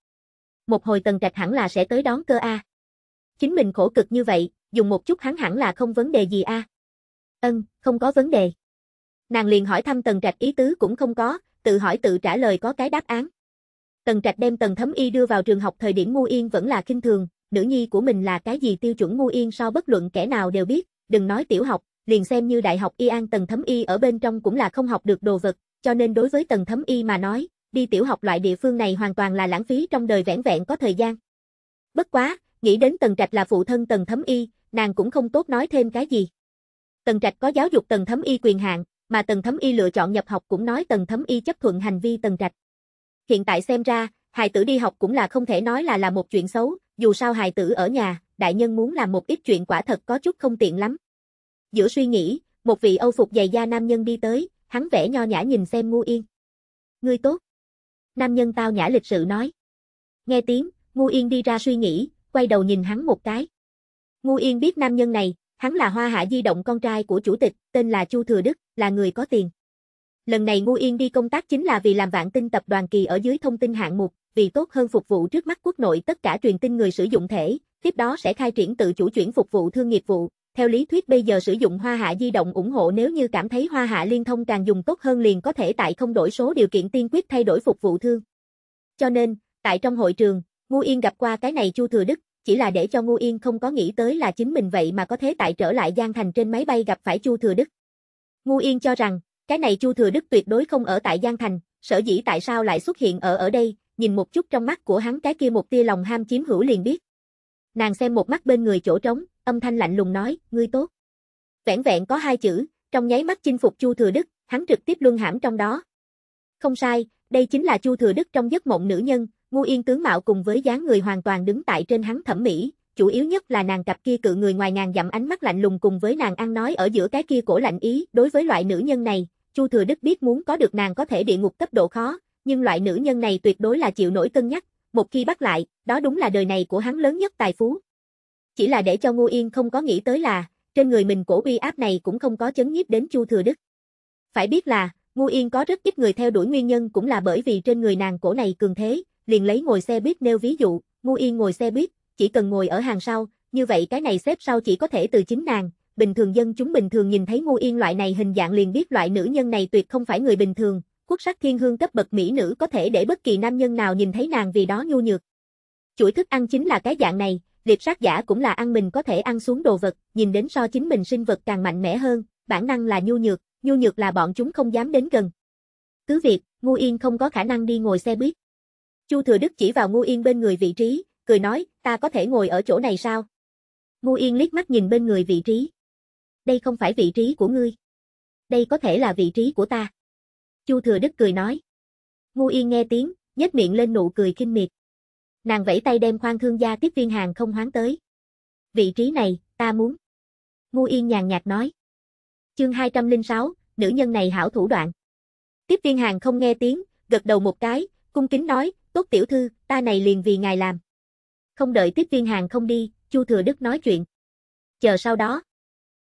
Một hồi tần trạch hẳn là sẽ tới đón cơ a. Chính mình khổ cực như vậy, dùng một chút hắn hẳn là không vấn đề gì a. Ân, không có vấn đề. Nàng liền hỏi thăm tần trạch ý tứ cũng không có, tự hỏi tự trả lời có cái đáp án. Tần Trạch đem Tần Thấm Y đưa vào trường học thời điểm Ngu Yên vẫn là kinh thường, nữ nhi của mình là cái gì tiêu chuẩn Ngu Yên so bất luận kẻ nào đều biết, đừng nói tiểu học, liền xem như đại học Y An Tần Thấm Y ở bên trong cũng là không học được đồ vật, cho nên đối với Tần Thấm Y mà nói, đi tiểu học loại địa phương này hoàn toàn là lãng phí trong đời vẻn vẹn có thời gian. Bất quá, nghĩ đến Tần Trạch là phụ thân Tần Thấm Y, nàng cũng không tốt nói thêm cái gì. Tần Trạch có giáo dục Tần Thấm Y quyền hạn, mà Tần Thấm Y lựa chọn nhập học cũng nói Tần Thấm Y chấp thuận hành vi Tần Trạch. Hiện tại xem ra, hài tử đi học cũng là không thể nói là là một chuyện xấu, dù sao hài tử ở nhà, đại nhân muốn làm một ít chuyện quả thật có chút không tiện lắm. Giữa suy nghĩ, một vị Âu phục dày da nam nhân đi tới, hắn vẻ nho nhã nhìn xem Ngu Yên. Ngươi tốt. Nam nhân tao nhã lịch sự nói. Nghe tiếng, Ngu Yên đi ra suy nghĩ, quay đầu nhìn hắn một cái. Ngu Yên biết nam nhân này, hắn là hoa hạ di động con trai của chủ tịch, tên là Chu Thừa Đức, là người có tiền. Lần này Ngu Yên đi công tác chính là vì làm vạn tinh tập đoàn kỳ ở dưới thông tin hạng mục, vì tốt hơn phục vụ trước mắt quốc nội tất cả truyền tin người sử dụng thể, tiếp đó sẽ khai triển tự chủ chuyển phục vụ thương nghiệp vụ. Theo lý thuyết bây giờ sử dụng hoa hạ di động ủng hộ nếu như cảm thấy hoa hạ liên thông càng dùng tốt hơn liền có thể tại không đổi số điều kiện tiên quyết thay đổi phục vụ thương. Cho nên, tại trong hội trường, Ngu Yên gặp qua cái này Chu Thừa Đức, chỉ là để cho Ngu Yên không có nghĩ tới là chính mình vậy mà có thế tại trở lại Giang Thành trên máy bay gặp phải Chu Thừa Đức. Ngu Yên cho rằng, cái này Chu Thừa Đức tuyệt đối không ở tại Giang Thành, sở dĩ tại sao lại xuất hiện ở ở đây, nhìn một chút trong mắt của hắn cái kia một tia lòng ham chiếm hữu liền biết. Nàng xem một mắt bên người chỗ trống, âm thanh lạnh lùng nói, ngươi tốt. Vẹn vẹn có hai chữ, trong nháy mắt chinh phục Chu Thừa Đức, hắn trực tiếp luân hãm trong đó. Không sai, đây chính là Chu Thừa Đức trong giấc mộng nữ nhân, ngu Yên tướng mạo cùng với dáng người hoàn toàn đứng tại trên hắn thẩm mỹ, chủ yếu nhất là nàng cặp kia cự người ngoài ngàn dặm ánh mắt lạnh lùng cùng với nàng ăn nói ở giữa cái kia cổ lạnh ý, đối với loại nữ nhân này, Chu Thừa Đức biết muốn có được nàng có thể địa ngục cấp độ khó, nhưng loại nữ nhân này tuyệt đối là chịu nổi cân nhắc, một khi bắt lại, đó đúng là đời này của hắn lớn nhất tài phú. Chỉ là để cho Ngô Yên không có nghĩ tới là, trên người mình cổ uy áp này cũng không có chấn nhiếp đến Chu Thừa Đức. Phải biết là, Ngô Yên có rất ít người theo đuổi nguyên nhân cũng là bởi vì trên người nàng cổ này cường thế, liền lấy ngồi xe buýt nêu ví dụ, Ngô Yên ngồi xe buýt, chỉ cần ngồi ở hàng sau, như vậy cái này xếp sau chỉ có thể từ chính nàng, bình thường dân chúng bình thường nhìn thấy Ngô Yên loại này hình dạng liền biết loại nữ nhân này tuyệt không phải người bình thường, quốc sắc thiên hương cấp bậc mỹ nữ có thể để bất kỳ nam nhân nào nhìn thấy nàng vì đó nhu nhược. Chuỗi thức ăn chính là cái dạng này, liệp sát giả cũng là ăn mình có thể ăn xuống đồ vật, nhìn đến so chính mình sinh vật càng mạnh mẽ hơn, bản năng là nhu nhược, nhu nhược là bọn chúng không dám đến gần. Cứ việc, Ngô Yên không có khả năng đi ngồi xe buýt. Chu Thừa Đức chỉ vào Ngô Yên bên người vị trí, cười nói, ta có thể ngồi ở chỗ này sao? Ngô Yên liếc mắt nhìn bên người vị trí đây không phải vị trí của ngươi. Đây có thể là vị trí của ta. Chu Thừa Đức cười nói. Ngu Yên nghe tiếng, nhếch miệng lên nụ cười kinh miệt. Nàng vẫy tay đem khoan thương gia tiếp viên hàng không hoán tới. Vị trí này, ta muốn. Ngu Yên nhàn nhạt nói. Chương 206, nữ nhân này hảo thủ đoạn. Tiếp viên hàng không nghe tiếng, gật đầu một cái, cung kính nói, tốt tiểu thư, ta này liền vì ngài làm. Không đợi tiếp viên hàng không đi, Chu Thừa Đức nói chuyện. Chờ sau đó,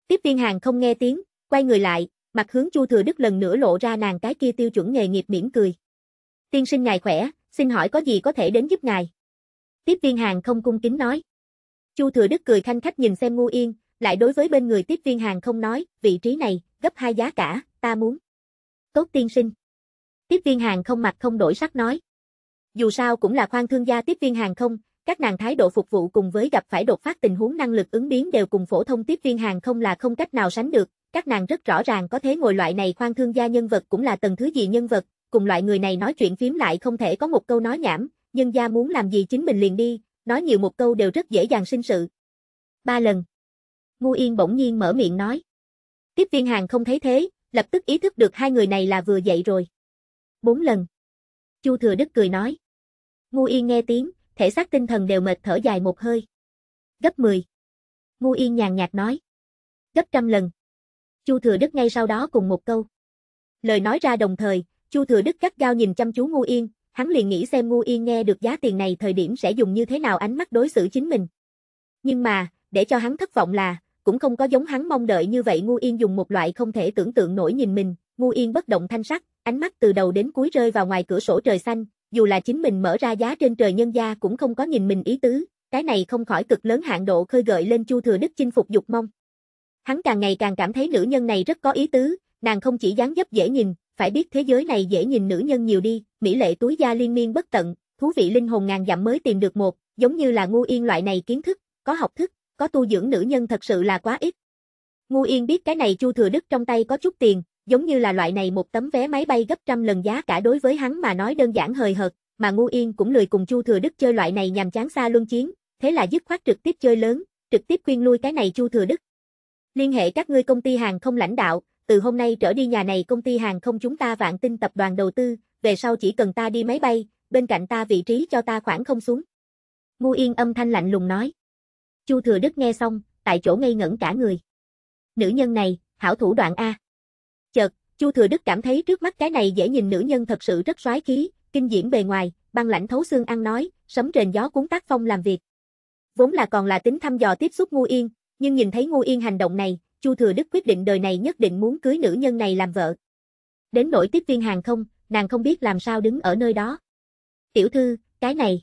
Tiếp viên hàng không nghe tiếng, quay người lại, mặt hướng Chu Thừa Đức lần nữa lộ ra nàng cái kia tiêu chuẩn nghề nghiệp mỉm cười. Tiên sinh ngài khỏe, xin hỏi có gì có thể đến giúp ngài? Tiếp viên hàng không cung kính nói. Chu Thừa Đức cười khanh khách nhìn xem Ngu Yên, lại đối với bên người tiếp viên hàng không nói, vị trí này, gấp hai giá cả, ta muốn. Tốt tiên sinh. Tiếp viên hàng không mặt không đổi sắc nói. Dù sao cũng là khoan thương gia tiếp viên hàng không, các nàng thái độ phục vụ cùng với gặp phải đột phát tình huống năng lực ứng biến đều cùng phổ thông tiếp viên hàng không là không cách nào sánh được, các nàng rất rõ ràng có thế ngồi loại này khoan thương gia nhân vật cũng là tầng thứ gì nhân vật, cùng loại người này nói chuyện phím lại không thể có một câu nói nhảm, nhân gia muốn làm gì chính mình liền đi, nói nhiều một câu đều rất dễ dàng sinh sự. Ba lần. Ngu Yên bỗng nhiên mở miệng nói. Tiếp viên hàng không thấy thế, lập tức ý thức được hai người này là vừa dậy rồi. Bốn lần. Chu Thừa Đức cười nói. Ngu Yên nghe tiếng, thể xác tinh thần đều mệt thở dài một hơi. Gấp 10. Ngu Yên nhàn nhạt nói. Gấp trăm lần. Chu Thừa Đức ngay sau đó cùng một câu. Lời nói ra đồng thời, Chu Thừa Đức gắt gao nhìn chăm chú Ngu Yên, hắn liền nghĩ xem Ngu Yên nghe được giá tiền này thời điểm sẽ dùng như thế nào ánh mắt đối xử chính mình. Nhưng mà, để cho hắn thất vọng là, cũng không có giống hắn mong đợi như vậy Ngu Yên dùng một loại không thể tưởng tượng nổi nhìn mình, Ngu Yên bất động thanh sắc, ánh mắt từ đầu đến cuối rơi vào ngoài cửa sổ trời xanh, dù là chính mình mở ra giá trên trời nhân gia cũng không có nhìn mình ý tứ, cái này không khỏi cực lớn hạn độ khơi gợi lên Chu Thừa Đức chinh phục dục mong. Hắn càng ngày càng cảm thấy nữ nhân này rất có ý tứ, nàng không chỉ dáng dấp dễ nhìn, phải biết thế giới này dễ nhìn nữ nhân nhiều đi, mỹ lệ túi da liên miên bất tận, thú vị linh hồn ngàn dặm mới tìm được một, giống như là ngu yên loại này kiến thức, có học thức, có tu dưỡng nữ nhân thật sự là quá ít. Ngu yên biết cái này Chu Thừa Đức trong tay có chút tiền, giống như là loại này một tấm vé máy bay gấp trăm lần giá cả đối với hắn mà nói đơn giản hời hợt, mà Ngu Yên cũng lười cùng Chu Thừa Đức chơi loại này nhằm chán xa luân chiến, thế là dứt khoát trực tiếp chơi lớn, trực tiếp quyên lui cái này Chu Thừa Đức. Liên hệ các ngươi công ty hàng không lãnh đạo, từ hôm nay trở đi nhà này công ty hàng không chúng ta vạn tinh tập đoàn đầu tư, về sau chỉ cần ta đi máy bay, bên cạnh ta vị trí cho ta khoảng không xuống. Ngu Yên âm thanh lạnh lùng nói. Chu Thừa Đức nghe xong, tại chỗ ngây ngẩn cả người. Nữ nhân này, hảo thủ đoạn A. Chợt, Chu Thừa Đức cảm thấy trước mắt cái này dễ nhìn nữ nhân thật sự rất soái khí, kinh diễm bề ngoài, băng lãnh thấu xương ăn nói, sấm rền gió cuốn tác phong làm việc. Vốn là còn là tính thăm dò tiếp xúc Ngô Yên, nhưng nhìn thấy Ngô Yên hành động này, Chu Thừa Đức quyết định đời này nhất định muốn cưới nữ nhân này làm vợ. Đến nỗi tiếp viên hàng không, nàng không biết làm sao đứng ở nơi đó. Tiểu thư, cái này.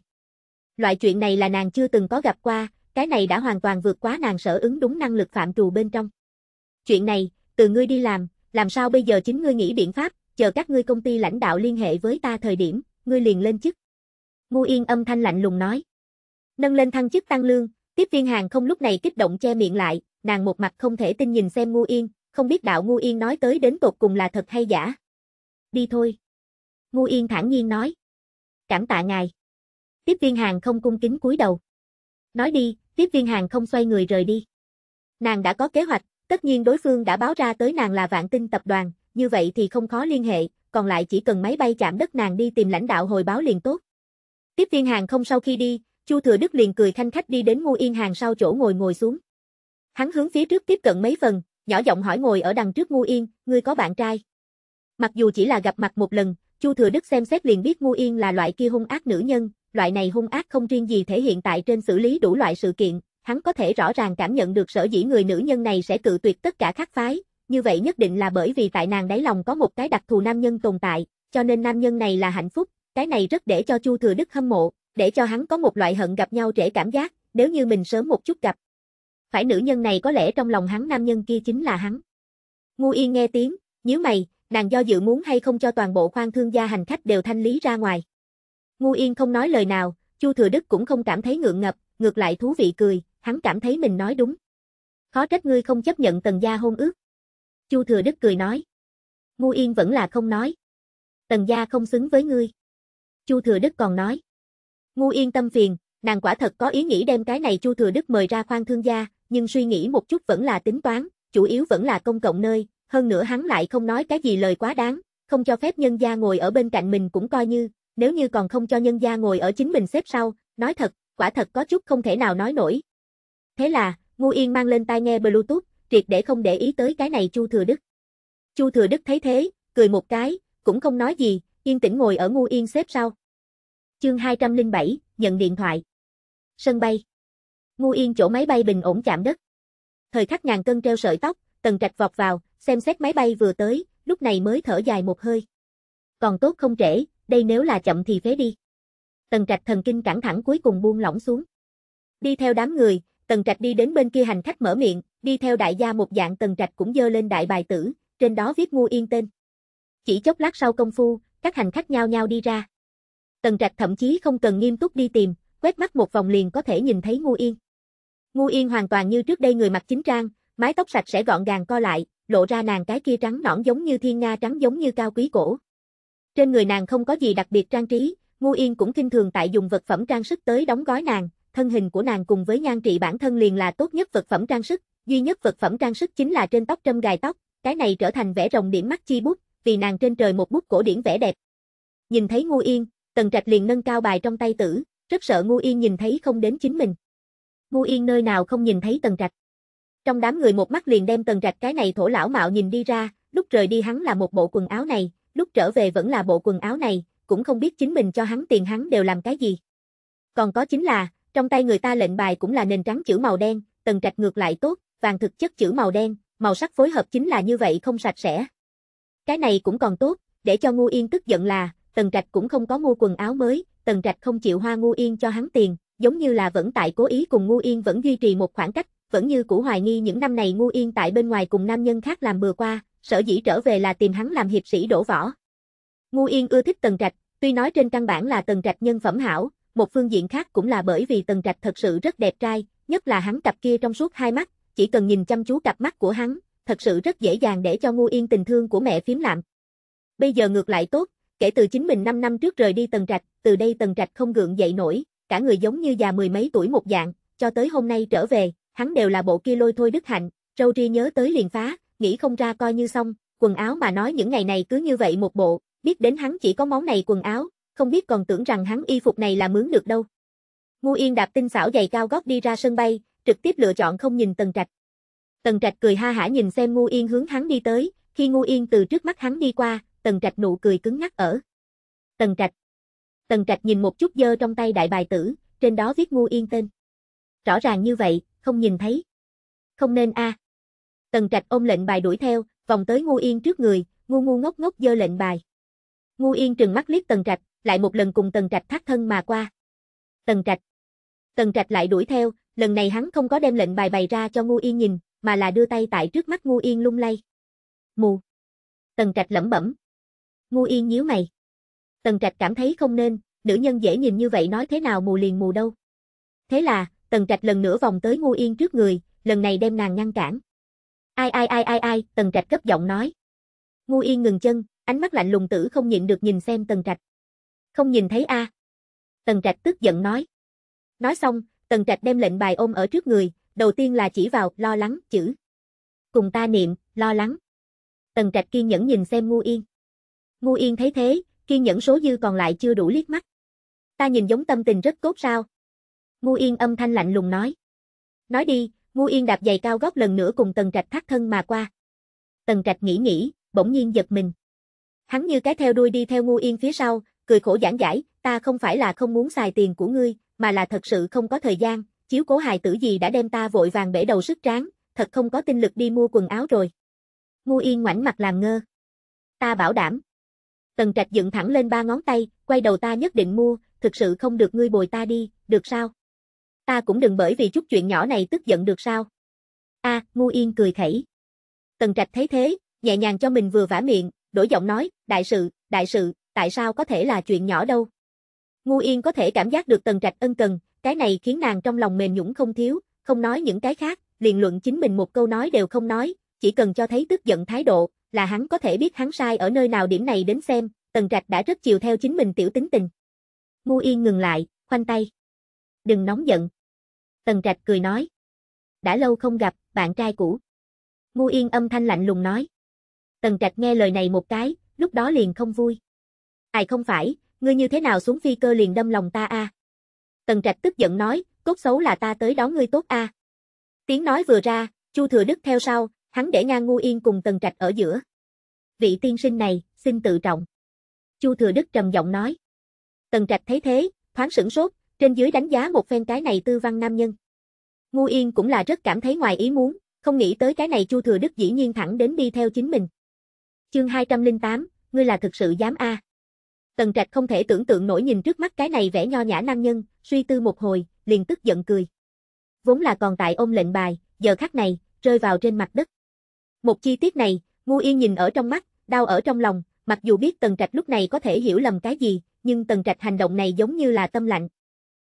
Loại chuyện này là nàng chưa từng có gặp qua, cái này đã hoàn toàn vượt quá nàng sở ứng đúng năng lực phạm trù bên trong. Chuyện này, từ ngươi đi làm, làm sao bây giờ chính ngươi nghĩ biện pháp, chờ các ngươi công ty lãnh đạo liên hệ với ta thời điểm, ngươi liền lên chức. Ngu Yên âm thanh lạnh lùng nói. Nâng lên thăng chức tăng lương, tiếp viên hàng không lúc này kích động che miệng lại, nàng một mặt không thể tin nhìn xem Ngu Yên, không biết đạo Ngu Yên nói tới đến tột cùng là thật hay giả. Đi thôi. Ngu Yên thản nhiên nói. Cảm tạ ngài. Tiếp viên hàng không cung kính cúi đầu. Nói đi, tiếp viên hàng không xoay người rời đi. Nàng đã có kế hoạch, Tất nhiên đối phương đã báo ra tới nàng là vạn tinh tập đoàn, như vậy thì không khó liên hệ, còn lại chỉ cần máy bay chạm đất nàng đi tìm lãnh đạo hồi báo liền tốt. Tiếp viên hàng không sau khi đi, Chu Thừa Đức liền cười thanh khách đi đến Ngô Yên Hàng sau chỗ ngồi ngồi xuống. Hắn hướng phía trước tiếp cận mấy phần, nhỏ giọng hỏi ngồi ở đằng trước Ngô Yên, ngươi có bạn trai? Mặc dù chỉ là gặp mặt một lần, Chu Thừa Đức xem xét liền biết Ngô Yên là loại kia hung ác nữ nhân, loại này hung ác không riêng gì thể hiện tại trên xử lý đủ loại sự kiện, hắn có thể rõ ràng cảm nhận được sở dĩ người nữ nhân này sẽ cự tuyệt tất cả khác phái, như vậy nhất định là bởi vì tại nàng đáy lòng có một cái đặc thù nam nhân tồn tại, cho nên nam nhân này là hạnh phúc, cái này rất để cho Chu Thừa Đức hâm mộ, để cho hắn có một loại hận gặp nhau trễ cảm giác, nếu như mình sớm một chút gặp. Phải nữ nhân này có lẽ trong lòng hắn nam nhân kia chính là hắn. Ngu Yên nghe tiếng, nhíu mày, nàng do dự muốn hay không cho toàn bộ khoan thương gia hành khách đều thanh lý ra ngoài. Ngu Yên không nói lời nào, Chu Thừa Đức cũng không cảm thấy ngượng ngập, ngược lại thú vị cười, hắn cảm thấy mình nói đúng. Khó trách ngươi không chấp nhận Tần gia hôn ước. Chu Thừa Đức cười nói. Ngu Yên vẫn là không nói. Tần gia không xứng với ngươi. Chu Thừa Đức còn nói. Ngu Yên tâm phiền, nàng quả thật có ý nghĩ đem cái này Chu Thừa Đức mời ra khoan thương gia, nhưng suy nghĩ một chút vẫn là tính toán, chủ yếu vẫn là công cộng nơi, hơn nữa hắn lại không nói cái gì lời quá đáng, không cho phép nhân gia ngồi ở bên cạnh mình cũng coi như, nếu như còn không cho nhân gia ngồi ở chính mình xếp sau, nói thật, quả thật có chút không thể nào nói nổi, Thế là, Ngu Yên mang lên tai nghe Bluetooth, triệt để không để ý tới cái này Chu Thừa Đức. Chu Thừa Đức thấy thế, cười một cái, cũng không nói gì, yên tĩnh ngồi ở Ngu Yên xếp sau. Chương 207, nhận điện thoại. Sân bay. Ngu Yên chỗ máy bay bình ổn chạm đất. Thời khắc ngàn cân treo sợi tóc, Tần Trạch vọt vào, xem xét máy bay vừa tới, lúc này mới thở dài một hơi. Còn tốt không trễ, đây nếu là chậm thì phế đi. Tần Trạch thần kinh căng thẳng cuối cùng buông lỏng xuống. Đi theo đám người, Tần Trạch đi đến bên kia hành khách mở miệng, đi theo đại gia một dạng Tần Trạch cũng dơ lên đại bài tử, trên đó viết Ngô yên tên. Chỉ chốc lát sau công phu, các hành khách nhao nhao đi ra. Tần Trạch thậm chí không cần nghiêm túc đi tìm, quét mắt một vòng liền có thể nhìn thấy Ngô yên. Ngô yên hoàn toàn như trước đây người mặc chính trang, mái tóc sạch sẽ gọn gàng co lại, lộ ra nàng cái kia trắng nõn giống như thiên nga trắng giống như cao quý cổ. Trên người nàng không có gì đặc biệt trang trí, Ngô Yên cũng kinh thường tại dùng vật phẩm trang sức tới đóng gói nàng, thân hình của nàng cùng với nhan trị bản thân liền là tốt nhất vật phẩm trang sức, duy nhất vật phẩm trang sức chính là trên tóc trâm gài tóc, cái này trở thành vẽ rồng điểm mắt chi bút, vì nàng trên trời một bút cổ điển vẽ đẹp. Nhìn thấy Ngô Yên, Tần Trạch liền nâng cao bài trong tay tử, rất sợ Ngô Yên nhìn thấy không đến chính mình. Ngô Yên nơi nào không nhìn thấy Tần Trạch. Trong đám người một mắt liền đem Tần Trạch cái này thổ lão mạo nhìn đi ra, lúc rời đi hắn là một bộ quần áo này, lúc trở về vẫn là bộ quần áo này, cũng không biết chính mình cho hắn tiền hắn đều làm cái gì. Còn có chính là, trong tay người ta lệnh bài cũng là nền trắng chữ màu đen, tần trạch ngược lại tốt, vàng thực chất chữ màu đen, màu sắc phối hợp chính là như vậy không sạch sẽ. Cái này cũng còn tốt, để cho Ngu Yên tức giận là, Tần Trạch cũng không có mua quần áo mới, Tần Trạch không chịu hoa Ngu Yên cho hắn tiền, giống như là vẫn tại cố ý cùng Ngu Yên vẫn duy trì một khoảng cách, vẫn như cũ hoài nghi những năm này Ngu Yên tại bên ngoài cùng nam nhân khác làm bừa qua, sở dĩ trở về là tìm hắn làm hiệp sĩ đổ võ. Ngu Yên ưa thích Tần Trạch, tuy nói trên căn bản là Tần Trạch nhân phẩm hảo, một phương diện khác cũng là bởi vì Tần Trạch thật sự rất đẹp trai, nhất là hắn cặp kia trong suốt hai mắt, chỉ cần nhìn chăm chú cặp mắt của hắn, thật sự rất dễ dàng để cho ngu yên tình thương của mẹ phím lạm. Bây giờ ngược lại tốt, kể từ chính mình 5 năm trước rời đi Tần Trạch, từ đây Tần Trạch không gượng dậy nổi, cả người giống như già mười mấy tuổi một dạng, cho tới hôm nay trở về, hắn đều là bộ kia lôi thôi đức hạnh, râu ri nhớ tới liền phá, nghĩ không ra coi như xong, quần áo mà nói những ngày này cứ như vậy một bộ, biết đến hắn chỉ có món này quần áo, không biết còn tưởng rằng hắn y phục này là mướn được đâu. Ngu Yên đạp tinh xảo giày cao gót đi ra sân bay, trực tiếp lựa chọn không nhìn Tần Trạch. Tần Trạch cười ha hả nhìn xem Ngu Yên hướng hắn đi tới, khi Ngu Yên từ trước mắt hắn đi qua, Tần Trạch nụ cười cứng ngắc ở. Tần Trạch. Tần Trạch nhìn một chút dơ trong tay đại bài tử, trên đó viết Ngu Yên tên. Rõ ràng như vậy, không nhìn thấy. Không nên a. À. Tần Trạch ôm lệnh bài đuổi theo, vòng tới Ngu Yên trước người, ngu ngu ngốc ngốc dơ lệnh bài. Ngu Yên trừng mắt liếc Tần Trạch, lại một lần cùng Tần Trạch thắt thân mà qua. Tần Trạch. Tần Trạch lại đuổi theo, lần này hắn không có đem lệnh bài bày ra cho Ngu Yên nhìn, mà là đưa tay tại trước mắt Ngu Yên lung lay. Mù. Tần Trạch lẩm bẩm. Ngu Yên nhíu mày. Tần Trạch cảm thấy không nên, nữ nhân dễ nhìn như vậy nói thế nào mù liền mù đâu. Thế là, Tần Trạch lần nữa vòng tới Ngu Yên trước người, lần này đem nàng ngăn cản. Ai ai ai ai ai, Tần Trạch cấp giọng nói. Ngu Yên ngừng chân, ánh mắt lạnh lùng tử không nhịn được nhìn xem Tần Trạch. Không nhìn thấy a à. Tần Trạch tức giận nói. Nói xong, Tần Trạch đem lệnh bài ôm ở trước người, đầu tiên là chỉ vào lo lắng chữ. Cùng ta niệm, lo lắng. Tần Trạch kiên nhẫn nhìn xem Ngu Yên. Ngu Yên thấy thế, kiên nhẫn số dư còn lại chưa đủ liếc mắt. Ta nhìn giống tâm tình rất tốt sao? Ngu Yên âm thanh lạnh lùng nói. Nói đi, Ngu Yên đạp giày cao gót lần nữa cùng Tần Trạch thắt thân mà qua. Tần Trạch nghĩ nghĩ, bỗng nhiên giật mình. Hắn như cái theo đuôi đi theo Ngu Yên phía sau, cười khổ giảng giải, ta không phải là không muốn xài tiền của ngươi, mà là thật sự không có thời gian, chiếu cố hài tử gì đã đem ta vội vàng bể đầu sức tráng, thật không có tinh lực đi mua quần áo rồi. Ngu yên ngoảnh mặt làm ngơ. Ta bảo đảm. Tần trạch dựng thẳng lên ba ngón tay, quay đầu ta nhất định mua, thực sự không được ngươi bồi ta đi, được sao? Ta cũng đừng bởi vì chút chuyện nhỏ này tức giận được sao? A, à, ngu yên cười khẩy. Tần trạch thấy thế, nhẹ nhàng cho mình vừa vả miệng, đổi giọng nói, đại sự, đại sự, tại sao có thể là chuyện nhỏ đâu. Ngu Yên có thể cảm giác được Tần Trạch ân cần, cái này khiến nàng trong lòng mềm nhũng không thiếu, không nói những cái khác, liền luận chính mình một câu nói đều không nói, chỉ cần cho thấy tức giận thái độ, là hắn có thể biết hắn sai ở nơi nào điểm này đến xem, Tần Trạch đã rất chiều theo chính mình tiểu tính tình. Ngu Yên ngừng lại, khoanh tay. Đừng nóng giận. Tần Trạch cười nói. Đã lâu không gặp, bạn trai cũ. Ngu Yên âm thanh lạnh lùng nói. Tần Trạch nghe lời này một cái, lúc đó liền không vui. Ai không phải, ngươi như thế nào xuống phi cơ liền đâm lòng ta a? Tần Trạch tức giận nói, cốt xấu là ta tới đón ngươi tốt a. Tiếng nói vừa ra, Chu Thừa Đức theo sau, hắn để ngang ngu yên cùng Tần Trạch ở giữa. Vị tiên sinh này, xin tự trọng. Chu Thừa Đức trầm giọng nói. Tần Trạch thấy thế, thoáng sửng sốt, trên dưới đánh giá một phen cái này tư văn nam nhân. Ngu Yên cũng là rất cảm thấy ngoài ý muốn, không nghĩ tới cái này Chu Thừa Đức dĩ nhiên thẳng đến đi theo chính mình. Chương 208, ngươi là thực sự dám a? À. Tần Trạch không thể tưởng tượng nổi nhìn trước mắt cái này vẻ nho nhã nam nhân, suy tư một hồi, liền tức giận cười. Vốn là còn tại ôm lệnh bài, giờ khắc này, rơi vào trên mặt đất. Một chi tiết này, Ngu Yên nhìn ở trong mắt, đau ở trong lòng, mặc dù biết Tần Trạch lúc này có thể hiểu lầm cái gì, nhưng Tần Trạch hành động này giống như là tâm lạnh.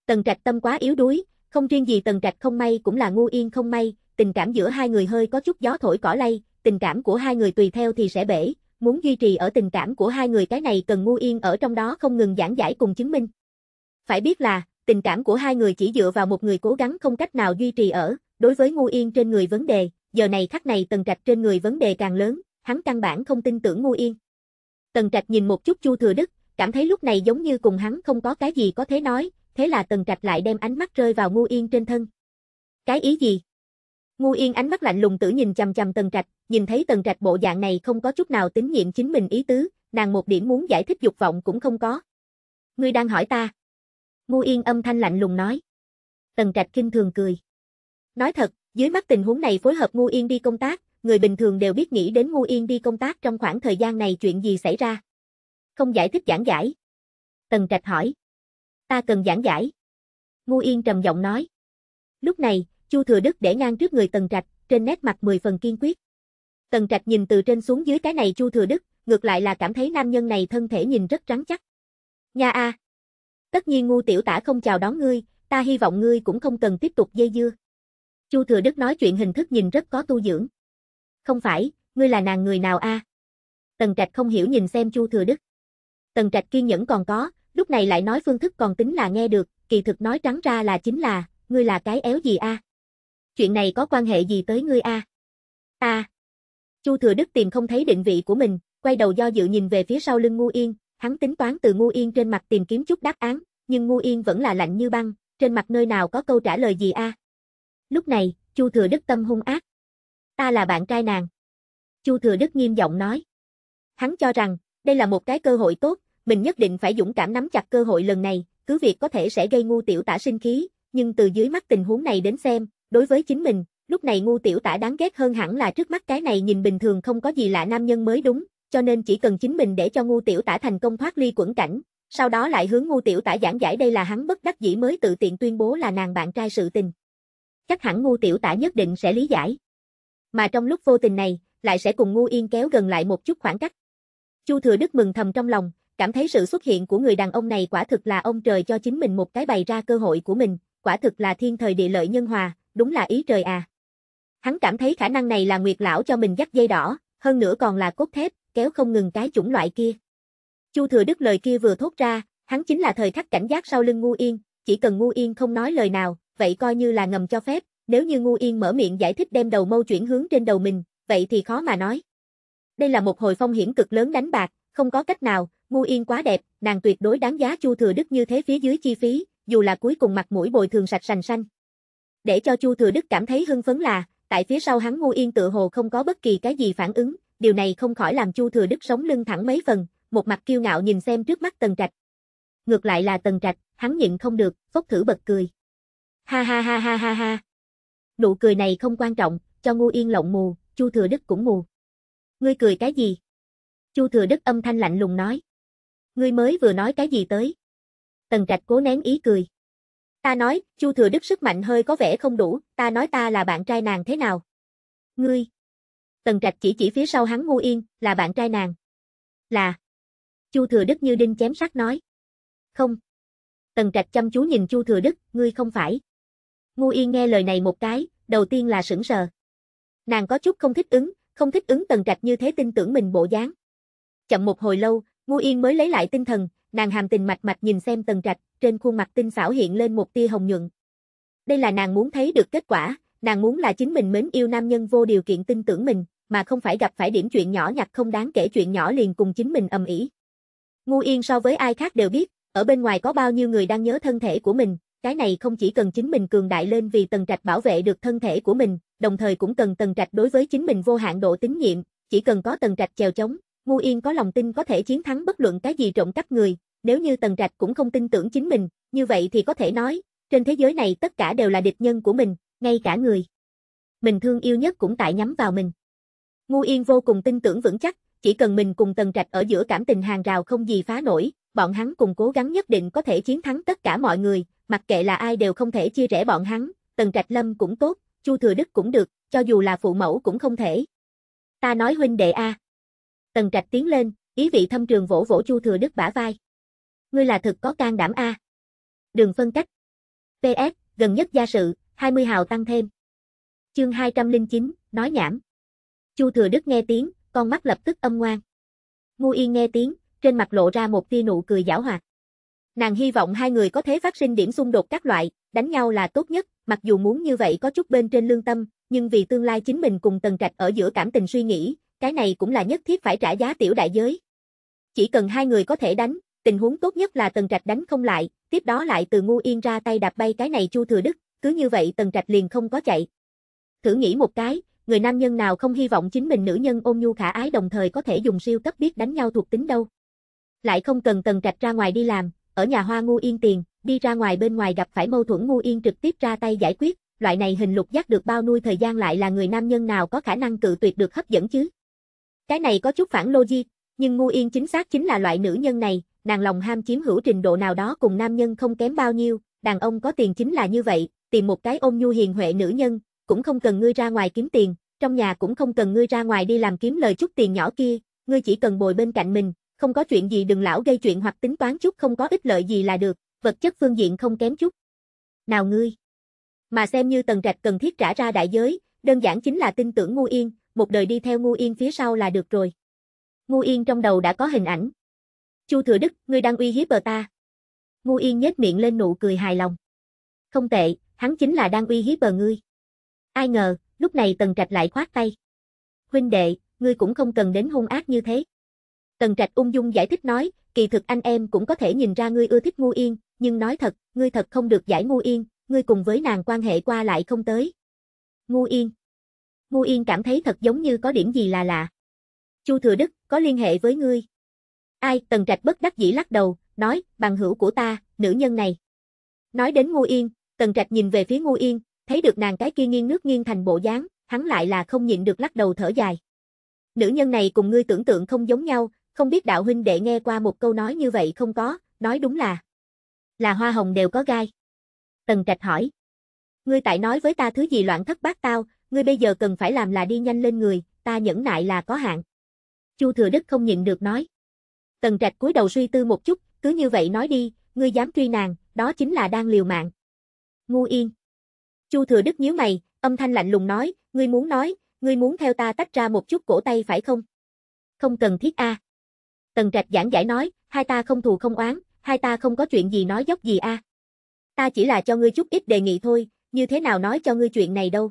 Tần Trạch tâm quá yếu đuối, không riêng gì Tần Trạch không may cũng là Ngu Yên không may, tình cảm giữa hai người hơi có chút gió thổi cỏ lay, tình cảm của hai người tùy theo thì sẽ bể, muốn duy trì ở tình cảm của hai người cái này cần ngu yên ở trong đó không ngừng giảng giải cùng chứng minh. Phải biết là, tình cảm của hai người chỉ dựa vào một người cố gắng không cách nào duy trì ở, đối với ngu yên trên người vấn đề, giờ này khắc này tần trạch trên người vấn đề càng lớn, hắn căn bản không tin tưởng ngu yên. Tần trạch nhìn một chút chu thừa đức, cảm thấy lúc này giống như cùng hắn không có cái gì có thể nói, thế là tần trạch lại đem ánh mắt rơi vào ngu yên trên thân. Cái ý gì? Ngu Yên ánh mắt lạnh lùng tử nhìn chằm chằm Tần Trạch, nhìn thấy Tần Trạch bộ dạng này không có chút nào tín nhiệm chính mình ý tứ, nàng một điểm muốn giải thích dục vọng cũng không có. Ngươi đang hỏi ta? Ngu Yên âm thanh lạnh lùng nói. Tần Trạch kinh thường cười. Nói thật, dưới mắt tình huống này phối hợp Ngu Yên đi công tác, người bình thường đều biết nghĩ đến Ngu Yên đi công tác trong khoảng thời gian này chuyện gì xảy ra. Không giải thích giảng giải. Tần Trạch hỏi. Ta cần giảng giải. Ngu Yên trầm giọng nói. Lúc này, Chu Thừa Đức để ngang trước người Tần Trạch, trên nét mặt mười phần kiên quyết. Tần Trạch nhìn từ trên xuống dưới cái này Chu Thừa Đức, ngược lại là cảm thấy nam nhân này thân thể nhìn rất rắn chắc. Nha a. Tất nhiên ngu tiểu tả không chào đón ngươi, ta hy vọng ngươi cũng không cần tiếp tục dây dưa. Chu Thừa Đức nói chuyện hình thức nhìn rất có tu dưỡng. Không phải, ngươi là nàng người nào a? Tần Trạch không hiểu nhìn xem Chu Thừa Đức. Tần Trạch kiên nhẫn còn có, lúc này lại nói phương thức còn tính là nghe được, kỳ thực nói trắng ra là chính là, ngươi là cái éo gì a? À? chuyện này có quan hệ gì tới ngươi a? À? A. Chu Thừa Đức tìm không thấy định vị của mình, quay đầu do dự nhìn về phía sau lưng Ngu Yên, hắn tính toán từ Ngu Yên trên mặt tìm kiếm chút đáp án, nhưng Ngu Yên vẫn là lạnh như băng, trên mặt nơi nào có câu trả lời gì a? Lúc này, Chu Thừa Đức tâm hung ác. Ta là bạn trai nàng. Chu Thừa Đức nghiêm giọng nói. Hắn cho rằng, đây là một cái cơ hội tốt, mình nhất định phải dũng cảm nắm chặt cơ hội lần này, cứ việc có thể sẽ gây ngu tiểu tả sinh khí, nhưng từ dưới mắt tình huống này đến xem, đối với chính mình, lúc này ngu tiểu tả đáng ghét hơn hẳn là trước mắt cái này nhìn bình thường không có gì lạ nam nhân mới đúng, cho nên chỉ cần chính mình để cho ngu tiểu tả thành công thoát ly quẩn cảnh, sau đó lại hướng ngu tiểu tả giảng giải đây là hắn bất đắc dĩ mới tự tiện tuyên bố là nàng bạn trai sự tình. Chắc hẳn ngu tiểu tả nhất định sẽ lý giải. Mà trong lúc vô tình này, lại sẽ cùng ngu yên kéo gần lại một chút khoảng cách. Chu Thừa Đức mừng thầm trong lòng, cảm thấy sự xuất hiện của người đàn ông này quả thực là ông trời cho chính mình một cái bày ra cơ hội của mình, quả thực là thiên thời địa lợi nhân hòa, đúng là ý trời à. Hắn cảm thấy khả năng này là Nguyệt lão cho mình dắt dây đỏ, hơn nữa còn là cốt thép, kéo không ngừng cái chủng loại kia. Chu Thừa Đức lời kia vừa thốt ra, hắn chính là thời khắc cảnh giác sau lưng Ngu Yên, chỉ cần Ngu Yên không nói lời nào, vậy coi như là ngầm cho phép, nếu như Ngu Yên mở miệng giải thích đem đầu mâu chuyển hướng trên đầu mình, vậy thì khó mà nói. Đây là một hồi phong hiểm cực lớn đánh bạc, không có cách nào, Ngu Yên quá đẹp, nàng tuyệt đối đáng giá Chu Thừa Đức như thế phía dưới chi phí, dù là cuối cùng mặt mũi bồi thường sạch sành xanh. Để cho Chu Thừa Đức cảm thấy hưng phấn là, tại phía sau hắn ngu yên tự hồ không có bất kỳ cái gì phản ứng, điều này không khỏi làm Chu Thừa Đức sống lưng thẳng mấy phần, một mặt kiêu ngạo nhìn xem trước mắt Tần Trạch. Ngược lại là Tần Trạch, hắn nhịn không được, phốc thử bật cười. Ha ha ha ha ha ha. Nụ cười này không quan trọng, cho ngu yên lộng mù, Chu Thừa Đức cũng mù. Ngươi cười cái gì? Chu Thừa Đức âm thanh lạnh lùng nói. Ngươi mới vừa nói cái gì tới? Tần Trạch cố nén ý cười. Ta nói, Chu Thừa Đức sức mạnh hơi có vẻ không đủ, ta nói ta là bạn trai nàng thế nào? Ngươi. Tần Trạch chỉ chỉ phía sau hắn ngu yên, là bạn trai nàng. Là. Chu Thừa Đức như đinh chém sắt nói. Không. Tần Trạch chăm chú nhìn Chu Thừa Đức, ngươi không phải. Ngu yên nghe lời này một cái, đầu tiên là sững sờ. Nàng có chút không thích ứng, không thích ứng Tần Trạch như thế tin tưởng mình bộ dáng. Chậm một hồi lâu, Ngu Yên mới lấy lại tinh thần, nàng hàm tình mạch mạch nhìn xem tần trạch, trên khuôn mặt tinh xảo hiện lên một tia hồng nhuận. Đây là nàng muốn thấy được kết quả, nàng muốn là chính mình mến yêu nam nhân vô điều kiện tin tưởng mình, mà không phải gặp phải điểm chuyện nhỏ nhặt không đáng kể chuyện nhỏ liền cùng chính mình ầm ĩ. Ngu Yên so với ai khác đều biết, ở bên ngoài có bao nhiêu người đang nhớ thân thể của mình, cái này không chỉ cần chính mình cường đại lên vì tần trạch bảo vệ được thân thể của mình, đồng thời cũng cần tần trạch đối với chính mình vô hạn độ tín nhiệm, chỉ cần có tần trạch chèo chống, Ngu Yên có lòng tin có thể chiến thắng bất luận cái gì trộm cắp người, nếu như Tần Trạch cũng không tin tưởng chính mình, như vậy thì có thể nói, trên thế giới này tất cả đều là địch nhân của mình, ngay cả người. Mình thương yêu nhất cũng tại nhắm vào mình. Ngu Yên vô cùng tin tưởng vững chắc, chỉ cần mình cùng Tần Trạch ở giữa cảm tình hàng rào không gì phá nổi, bọn hắn cùng cố gắng nhất định có thể chiến thắng tất cả mọi người, mặc kệ là ai đều không thể chia rẽ bọn hắn, Tần Trạch Lâm cũng tốt, Chu Thừa Đức cũng được, cho dù là phụ mẫu cũng không thể. Ta nói huynh đệ a. Tần Trạch tiến lên, ý vị thâm trường vỗ vỗ Chu Thừa Đức bả vai. Ngươi là thực có can đảm A. Đường phân cách. PS, gần nhất gia sự, 20 hào tăng thêm. Chương 209, nói nhảm. Chu Thừa Đức nghe tiếng, con mắt lập tức âm ngoan. Ngu Yên nghe tiếng, trên mặt lộ ra một tia nụ cười giảo hoạt. Nàng hy vọng hai người có thể phát sinh điểm xung đột các loại, đánh nhau là tốt nhất, mặc dù muốn như vậy có chút bên trên lương tâm, nhưng vì tương lai chính mình cùng Tần Trạch ở giữa cảm tình suy nghĩ, cái này cũng là nhất thiết phải trả giá tiểu đại giới. Chỉ cần hai người có thể đánh, tình huống tốt nhất là Tần Trạch đánh không lại, tiếp đó lại từ ngu yên ra tay đạp bay cái này Chu Thừa Đức, cứ như vậy Tần Trạch liền không có chạy. Thử nghĩ một cái, người nam nhân nào không hy vọng chính mình nữ nhân ôm nhu khả ái đồng thời có thể dùng siêu cấp biết đánh nhau thuộc tính đâu. Lại không cần Tần Trạch ra ngoài đi làm, ở nhà hoa ngu yên tiền, đi ra ngoài bên ngoài gặp phải mâu thuẫn ngu yên trực tiếp ra tay giải quyết, loại này hình lục giác được bao nuôi thời gian lại là người nam nhân nào có khả năng cự tuyệt được hấp dẫn chứ. Cái này có chút phản logic, nhưng ngu yên chính xác chính là loại nữ nhân này, nàng lòng ham chiếm hữu trình độ nào đó cùng nam nhân không kém bao nhiêu, đàn ông có tiền chính là như vậy, tìm một cái ôm nhu hiền huệ nữ nhân, cũng không cần ngươi ra ngoài kiếm tiền, trong nhà cũng không cần ngươi ra ngoài đi làm kiếm lời chút tiền nhỏ kia, ngươi chỉ cần bồi bên cạnh mình, không có chuyện gì đừng lão gây chuyện hoặc tính toán chút không có ích lợi gì là được, vật chất phương diện không kém chút. Nào ngươi, mà xem như tần trạch cần thiết trả ra đại giới, đơn giản chính là tin tưởng ngu yên, một đời đi theo ngu yên phía sau là được rồi. Ngu yên trong đầu đã có hình ảnh, Chu Thừa Đức, ngươi đang uy hiếp bờ ta. Ngu Yên nhếch miệng lên nụ cười hài lòng. Không tệ, hắn chính là đang uy hiếp bờ ngươi. Ai ngờ, lúc này Tần Trạch lại khoát tay. Huynh đệ, ngươi cũng không cần đến hung ác như thế. Tần Trạch ung dung giải thích nói, kỳ thực anh em cũng có thể nhìn ra ngươi ưa thích Ngu Yên, nhưng nói thật, ngươi thật không được giải Ngu Yên, ngươi cùng với nàng quan hệ qua lại không tới. Ngu Yên Ngu Yên cảm thấy thật giống như có điểm gì là lạ. Chu Thừa Đức, có liên hệ với ngươi, Ai, Tần Trạch bất đắc dĩ lắc đầu, nói, bằng hữu của ta, nữ nhân này. Nói đến Ngô Yên, Tần Trạch nhìn về phía Ngô Yên, thấy được nàng cái kia nghiêng nước nghiêng thành bộ dáng, hắn lại là không nhịn được lắc đầu thở dài. Nữ nhân này cùng ngươi tưởng tượng không giống nhau, không biết đạo huynh đệ nghe qua một câu nói như vậy không có, nói đúng là là hoa hồng đều có gai. Tần Trạch hỏi, ngươi tại nói với ta thứ gì loạn thất bát tao, ngươi bây giờ cần phải làm là đi nhanh lên người, ta nhẫn nại là có hạn. Chu Thừa Đức không nhịn được nói. Tần Trạch cúi đầu suy tư một chút, cứ như vậy nói đi, ngươi dám truy nàng, đó chính là đang liều mạng. Ngu Yên. Chu Thừa Đức nhíu mày, âm thanh lạnh lùng nói, ngươi muốn nói, ngươi muốn theo ta tách ra một chút cổ tay phải không? Không cần thiết a. À. Tần Trạch giảng giải nói, hai ta không thù không oán, hai ta không có chuyện gì nói dốc gì a. À. Ta chỉ là cho ngươi chút ít đề nghị thôi, như thế nào nói cho ngươi chuyện này đâu.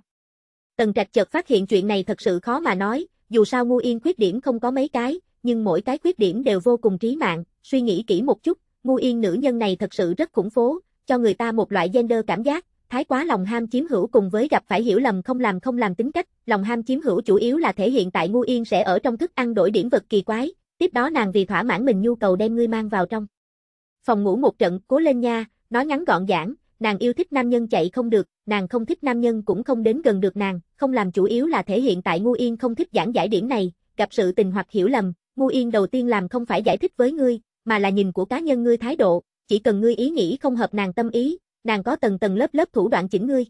Tần Trạch chợt phát hiện chuyện này thật sự khó mà nói, dù sao Ngu Yên khuyết điểm không có mấy cái, nhưng mỗi cái khuyết điểm đều vô cùng trí mạng, suy nghĩ kỹ một chút, ngu yên nữ nhân này thật sự rất khủng phố, cho người ta một loại gender cảm giác, thái quá lòng ham chiếm hữu cùng với gặp phải hiểu lầm không làm không làm tính cách, lòng ham chiếm hữu chủ yếu là thể hiện tại ngu yên sẽ ở trong thức ăn đổi điểm vật kỳ quái, tiếp đó nàng vì thỏa mãn mình nhu cầu đem ngươi mang vào trong. Phòng ngủ một trận, cố lên nha, nói ngắn gọn giản nàng yêu thích nam nhân chạy không được, nàng không thích nam nhân cũng không đến gần được nàng, không làm chủ yếu là thể hiện tại ngu yên không thích giảng giải điểm này, gặp sự tình hoặc hiểu lầm, Ngu Yên đầu tiên làm không phải giải thích với ngươi, mà là nhìn của cá nhân ngươi thái độ, chỉ cần ngươi ý nghĩ không hợp nàng tâm ý, nàng có tầng tầng lớp lớp thủ đoạn chỉnh ngươi.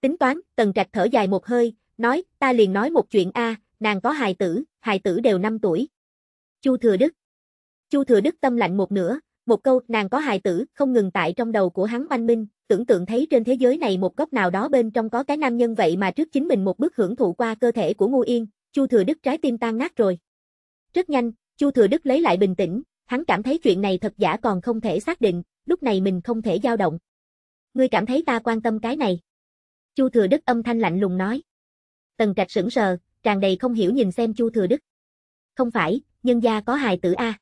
Tính toán, Tần Trạch thở dài một hơi, nói, ta liền nói một chuyện a, nàng có hài tử, hài tử đều 5 tuổi. Chu Thừa Đức. Chu Thừa Đức tâm lạnh một nửa, một câu nàng có hài tử không ngừng tại trong đầu của hắn banh minh, tưởng tượng thấy trên thế giới này một góc nào đó bên trong có cái nam nhân vậy mà trước chính mình một bước hưởng thụ qua cơ thể của Ngô Yên, Chu Thừa Đức trái tim tan nát rồi. Rất nhanh, Chu Thừa Đức lấy lại bình tĩnh, hắn cảm thấy chuyện này thật giả còn không thể xác định, lúc này mình không thể dao động. Ngươi cảm thấy ta quan tâm cái này. Chu Thừa Đức âm thanh lạnh lùng nói. Tần Trạch sững sờ, tràn đầy không hiểu nhìn xem Chu Thừa Đức. Không phải, nhân gia có hài tử A.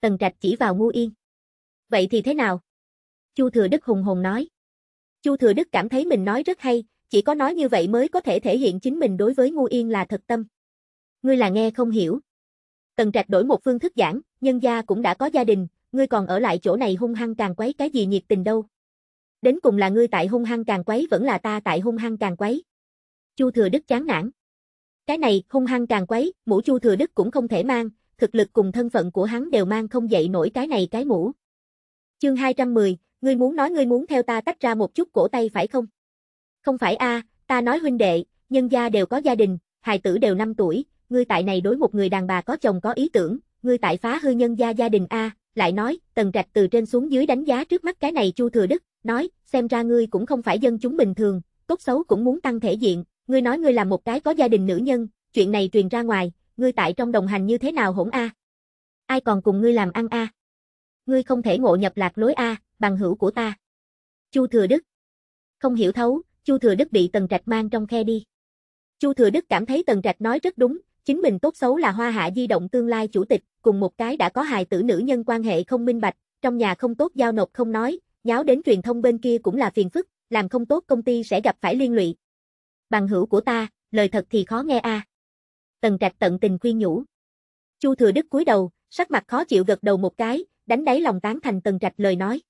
Tần Trạch chỉ vào ngu yên. Vậy thì thế nào? Chu Thừa Đức hùng hồn nói. Chu Thừa Đức cảm thấy mình nói rất hay, chỉ có nói như vậy mới có thể thể hiện chính mình đối với ngu yên là thật tâm. Ngươi là nghe không hiểu, Tần Trạch đổi một phương thức giảng, nhân gia cũng đã có gia đình, ngươi còn ở lại chỗ này hung hăng càng quấy cái gì nhiệt tình đâu. Đến cùng là ngươi tại hung hăng càng quấy vẫn là ta tại hung hăng càng quấy. Chu Thừa Đức chán nản. Cái này, hung hăng càng quấy, mũ Chu Thừa Đức cũng không thể mang, thực lực cùng thân phận của hắn đều mang không dậy nổi cái này cái mũ. Chương 210, ngươi muốn nói ngươi muốn theo ta tách ra một chút cổ tay phải không? Không phải a, ta nói huynh đệ, nhân gia đều có gia đình, hài tử đều 5 tuổi, ngươi tại này đối một người đàn bà có chồng có ý tưởng, ngươi tại phá hư nhân gia gia đình A, lại nói, tần trạch từ trên xuống dưới đánh giá trước mắt cái này chu thừa đức, nói, xem ra ngươi cũng không phải dân chúng bình thường, tốt xấu cũng muốn tăng thể diện, ngươi nói ngươi là một cái có gia đình nữ nhân, chuyện này truyền ra ngoài, ngươi tại trong đồng hành như thế nào hỗn A? Ai còn cùng ngươi làm ăn A? Ngươi không thể ngộ nhập lạc lối A, bằng hữu của ta. Chu thừa đức. Không hiểu thấu, chu thừa đức bị tần trạch mang trong khe đi. Chu thừa đức cảm thấy tần trạch nói rất đúng, Chính mình tốt xấu là hoa hạ di động tương lai chủ tịch, cùng một cái đã có hài tử nữ nhân quan hệ không minh bạch, trong nhà không tốt giao nộp không nói, nháo đến truyền thông bên kia cũng là phiền phức, làm không tốt công ty sẽ gặp phải liên lụy. Bằng hữu của ta, lời thật thì khó nghe a. Tần Trạch tận tình khuyên nhủ. Chu Thừa Đức cúi đầu, sắc mặt khó chịu gật đầu một cái, đánh đáy lòng tán thành Tần Trạch lời nói.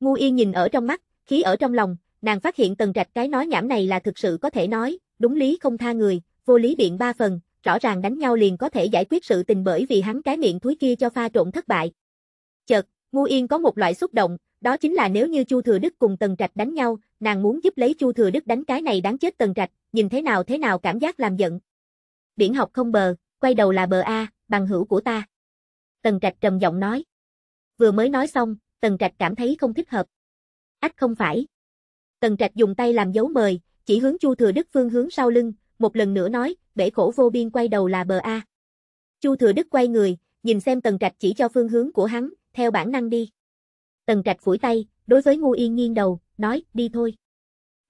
Ngu Yên nhìn ở trong mắt, khí ở trong lòng, nàng phát hiện Tần Trạch cái nói nhảm này là thực sự có thể nói, đúng lý không tha người, vô lý biện ba phần, rõ ràng đánh nhau liền có thể giải quyết sự tình bởi vì hắn cái miệng thúi kia cho pha trộn thất bại. Chợt, Ngu Yên có một loại xúc động, đó chính là nếu như Chu Thừa Đức cùng Tần Trạch đánh nhau, nàng muốn giúp lấy Chu Thừa Đức đánh cái này đáng chết Tần Trạch, nhìn thế nào thế nào cảm giác làm giận. Biển học không bờ, quay đầu là bờ A, bằng hữu của ta. Tần Trạch trầm giọng nói. Vừa mới nói xong, Tần Trạch cảm thấy không thích hợp. Ách không phải. Tần Trạch dùng tay làm dấu mời, chỉ hướng Chu Thừa Đức phương hướng sau lưng, một lần nữa nói, bể khổ vô biên quay đầu là bờ A. Chu Thừa Đức quay người, nhìn xem Tần Trạch chỉ cho phương hướng của hắn, theo bản năng đi. Tần Trạch phủi tay, đối với Ngu Yên nghiêng đầu, nói, đi thôi.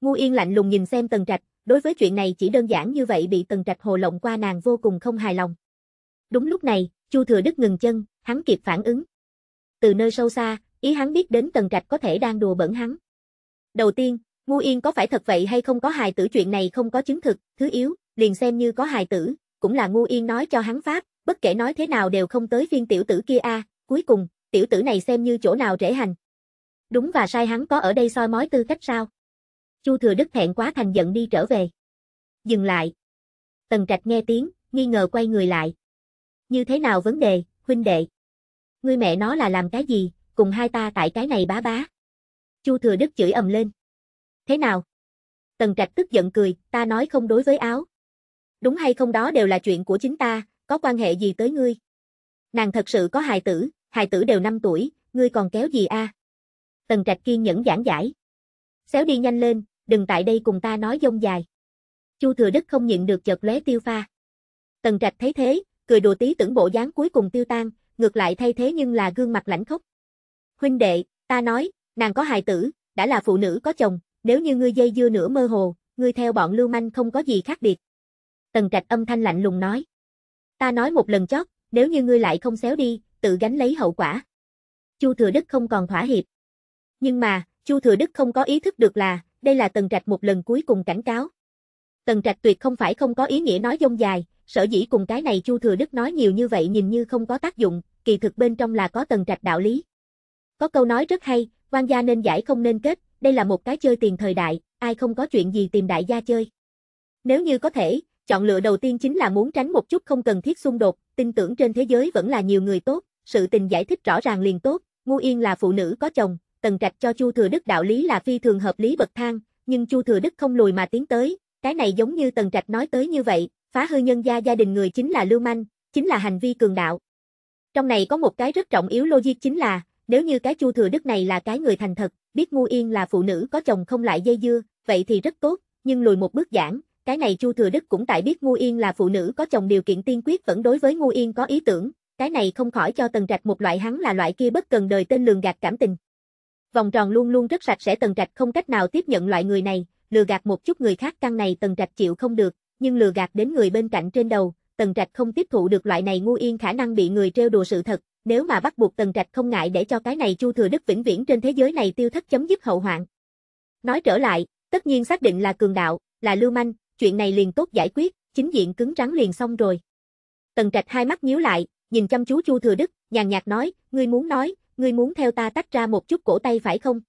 Ngu Yên lạnh lùng nhìn xem Tần Trạch, đối với chuyện này chỉ đơn giản như vậy bị Tần Trạch hồ lộng qua nàng vô cùng không hài lòng. Đúng lúc này, Chu Thừa Đức ngừng chân, hắn kịp phản ứng. Từ nơi sâu xa, ý hắn biết đến Tần Trạch có thể đang đùa bẩn hắn. Đầu tiên, Ngu Yên có phải thật vậy hay không có hài tử chuyện này không có chứng thực, thứ yếu, liền xem như có hài tử, cũng là ngu yên nói cho hắn pháp, bất kể nói thế nào đều không tới phiên tiểu tử kia a, cuối cùng, tiểu tử này xem như chỗ nào rễ hành. Đúng và sai hắn có ở đây soi mói tư cách sao? Chu Thừa Đức thẹn quá thành giận đi trở về. Dừng lại. Tần Trạch nghe tiếng, nghi ngờ quay người lại. Như thế nào vấn đề, huynh đệ? Ngươi mẹ nó là làm cái gì, cùng hai ta tại cái này bá bá. Chu Thừa Đức chửi ầm lên. Thế nào? Tần Trạch tức giận cười, ta nói không đối với áo, đúng hay không đó đều là chuyện của chính ta, có quan hệ gì tới ngươi? Nàng thật sự có hài tử, hài tử đều 5 tuổi, ngươi còn kéo gì a? Tần Trạch kiên nhẫn giảng giải. Xéo đi nhanh lên, đừng tại đây cùng ta nói dông dài. Chu Thừa Đức không nhịn được chợt lóe tiêu pha. Tần Trạch thấy thế, cười đùa tí tưởng bộ dáng cuối cùng tiêu tan, ngược lại thay thế nhưng là gương mặt lãnh khốc. Huynh đệ, ta nói, nàng có hài tử, đã là phụ nữ có chồng, nếu như ngươi dây dưa nửa mơ hồ, ngươi theo bọn lưu manh không có gì khác biệt. Tần Trạch âm thanh lạnh lùng nói. Ta nói một lần chót, nếu như ngươi lại không xéo đi, tự gánh lấy hậu quả. Chu Thừa Đức không còn thỏa hiệp. Nhưng mà, Chu Thừa Đức không có ý thức được là, đây là Tần Trạch một lần cuối cùng cảnh cáo. Tần Trạch tuyệt không phải không có ý nghĩa nói dông dài, sở dĩ cùng cái này Chu Thừa Đức nói nhiều như vậy nhìn như không có tác dụng, kỳ thực bên trong là có Tần Trạch đạo lý. Có câu nói rất hay, quan gia nên giải không nên kết, đây là một cái chơi tiền thời đại, ai không có chuyện gì tìm đại gia chơi. Nếu như có thể, Chọn lựa đầu tiên chính là muốn tránh một chút không cần thiết xung đột, tin tưởng trên thế giới vẫn là nhiều người tốt, sự tình giải thích rõ ràng liền tốt, Ngu Yên là phụ nữ có chồng, Tần Trạch cho Chu Thừa Đức đạo lý là phi thường hợp lý bậc thang, nhưng Chu Thừa Đức không lùi mà tiến tới, cái này giống như Tần Trạch nói tới như vậy, phá hư nhân gia gia đình người chính là lưu manh, chính là hành vi cường đạo. Trong này có một cái rất trọng yếu logic chính là, nếu như cái Chu Thừa Đức này là cái người thành thật, biết Ngu Yên là phụ nữ có chồng không lại dây dưa, vậy thì rất tốt, nhưng lùi một bước giảng, cái này Chu Thừa Đức cũng tại biết Ngu Yên là phụ nữ có chồng điều kiện tiên quyết vẫn đối với Ngu Yên có ý tưởng, cái này không khỏi cho Tần Trạch một loại hắn là loại kia bất cần đời tên lường gạt cảm tình. Vòng tròn luôn luôn rất sạch sẽ Tần Trạch không cách nào tiếp nhận loại người này, lừa gạt một chút người khác căn này Tần Trạch chịu không được, nhưng lừa gạt đến người bên cạnh trên đầu, Tần Trạch không tiếp thụ được loại này Ngu Yên khả năng bị người trêu đùa sự thật, nếu mà bắt buộc Tần Trạch không ngại để cho cái này Chu Thừa Đức vĩnh viễn trên thế giới này tiêu thất chấm dứt hậu hoạn. Nói trở lại, tất nhiên xác định là cường đạo, là lưu manh, chuyện này liền tốt giải quyết, chính diện cứng rắn liền xong rồi. Tần Trạch hai mắt nhíu lại, nhìn chăm chú Chu Thừa Đức, nhàn nhạt nói, ngươi muốn nói, ngươi muốn theo ta tách ra một chút cổ tay phải không?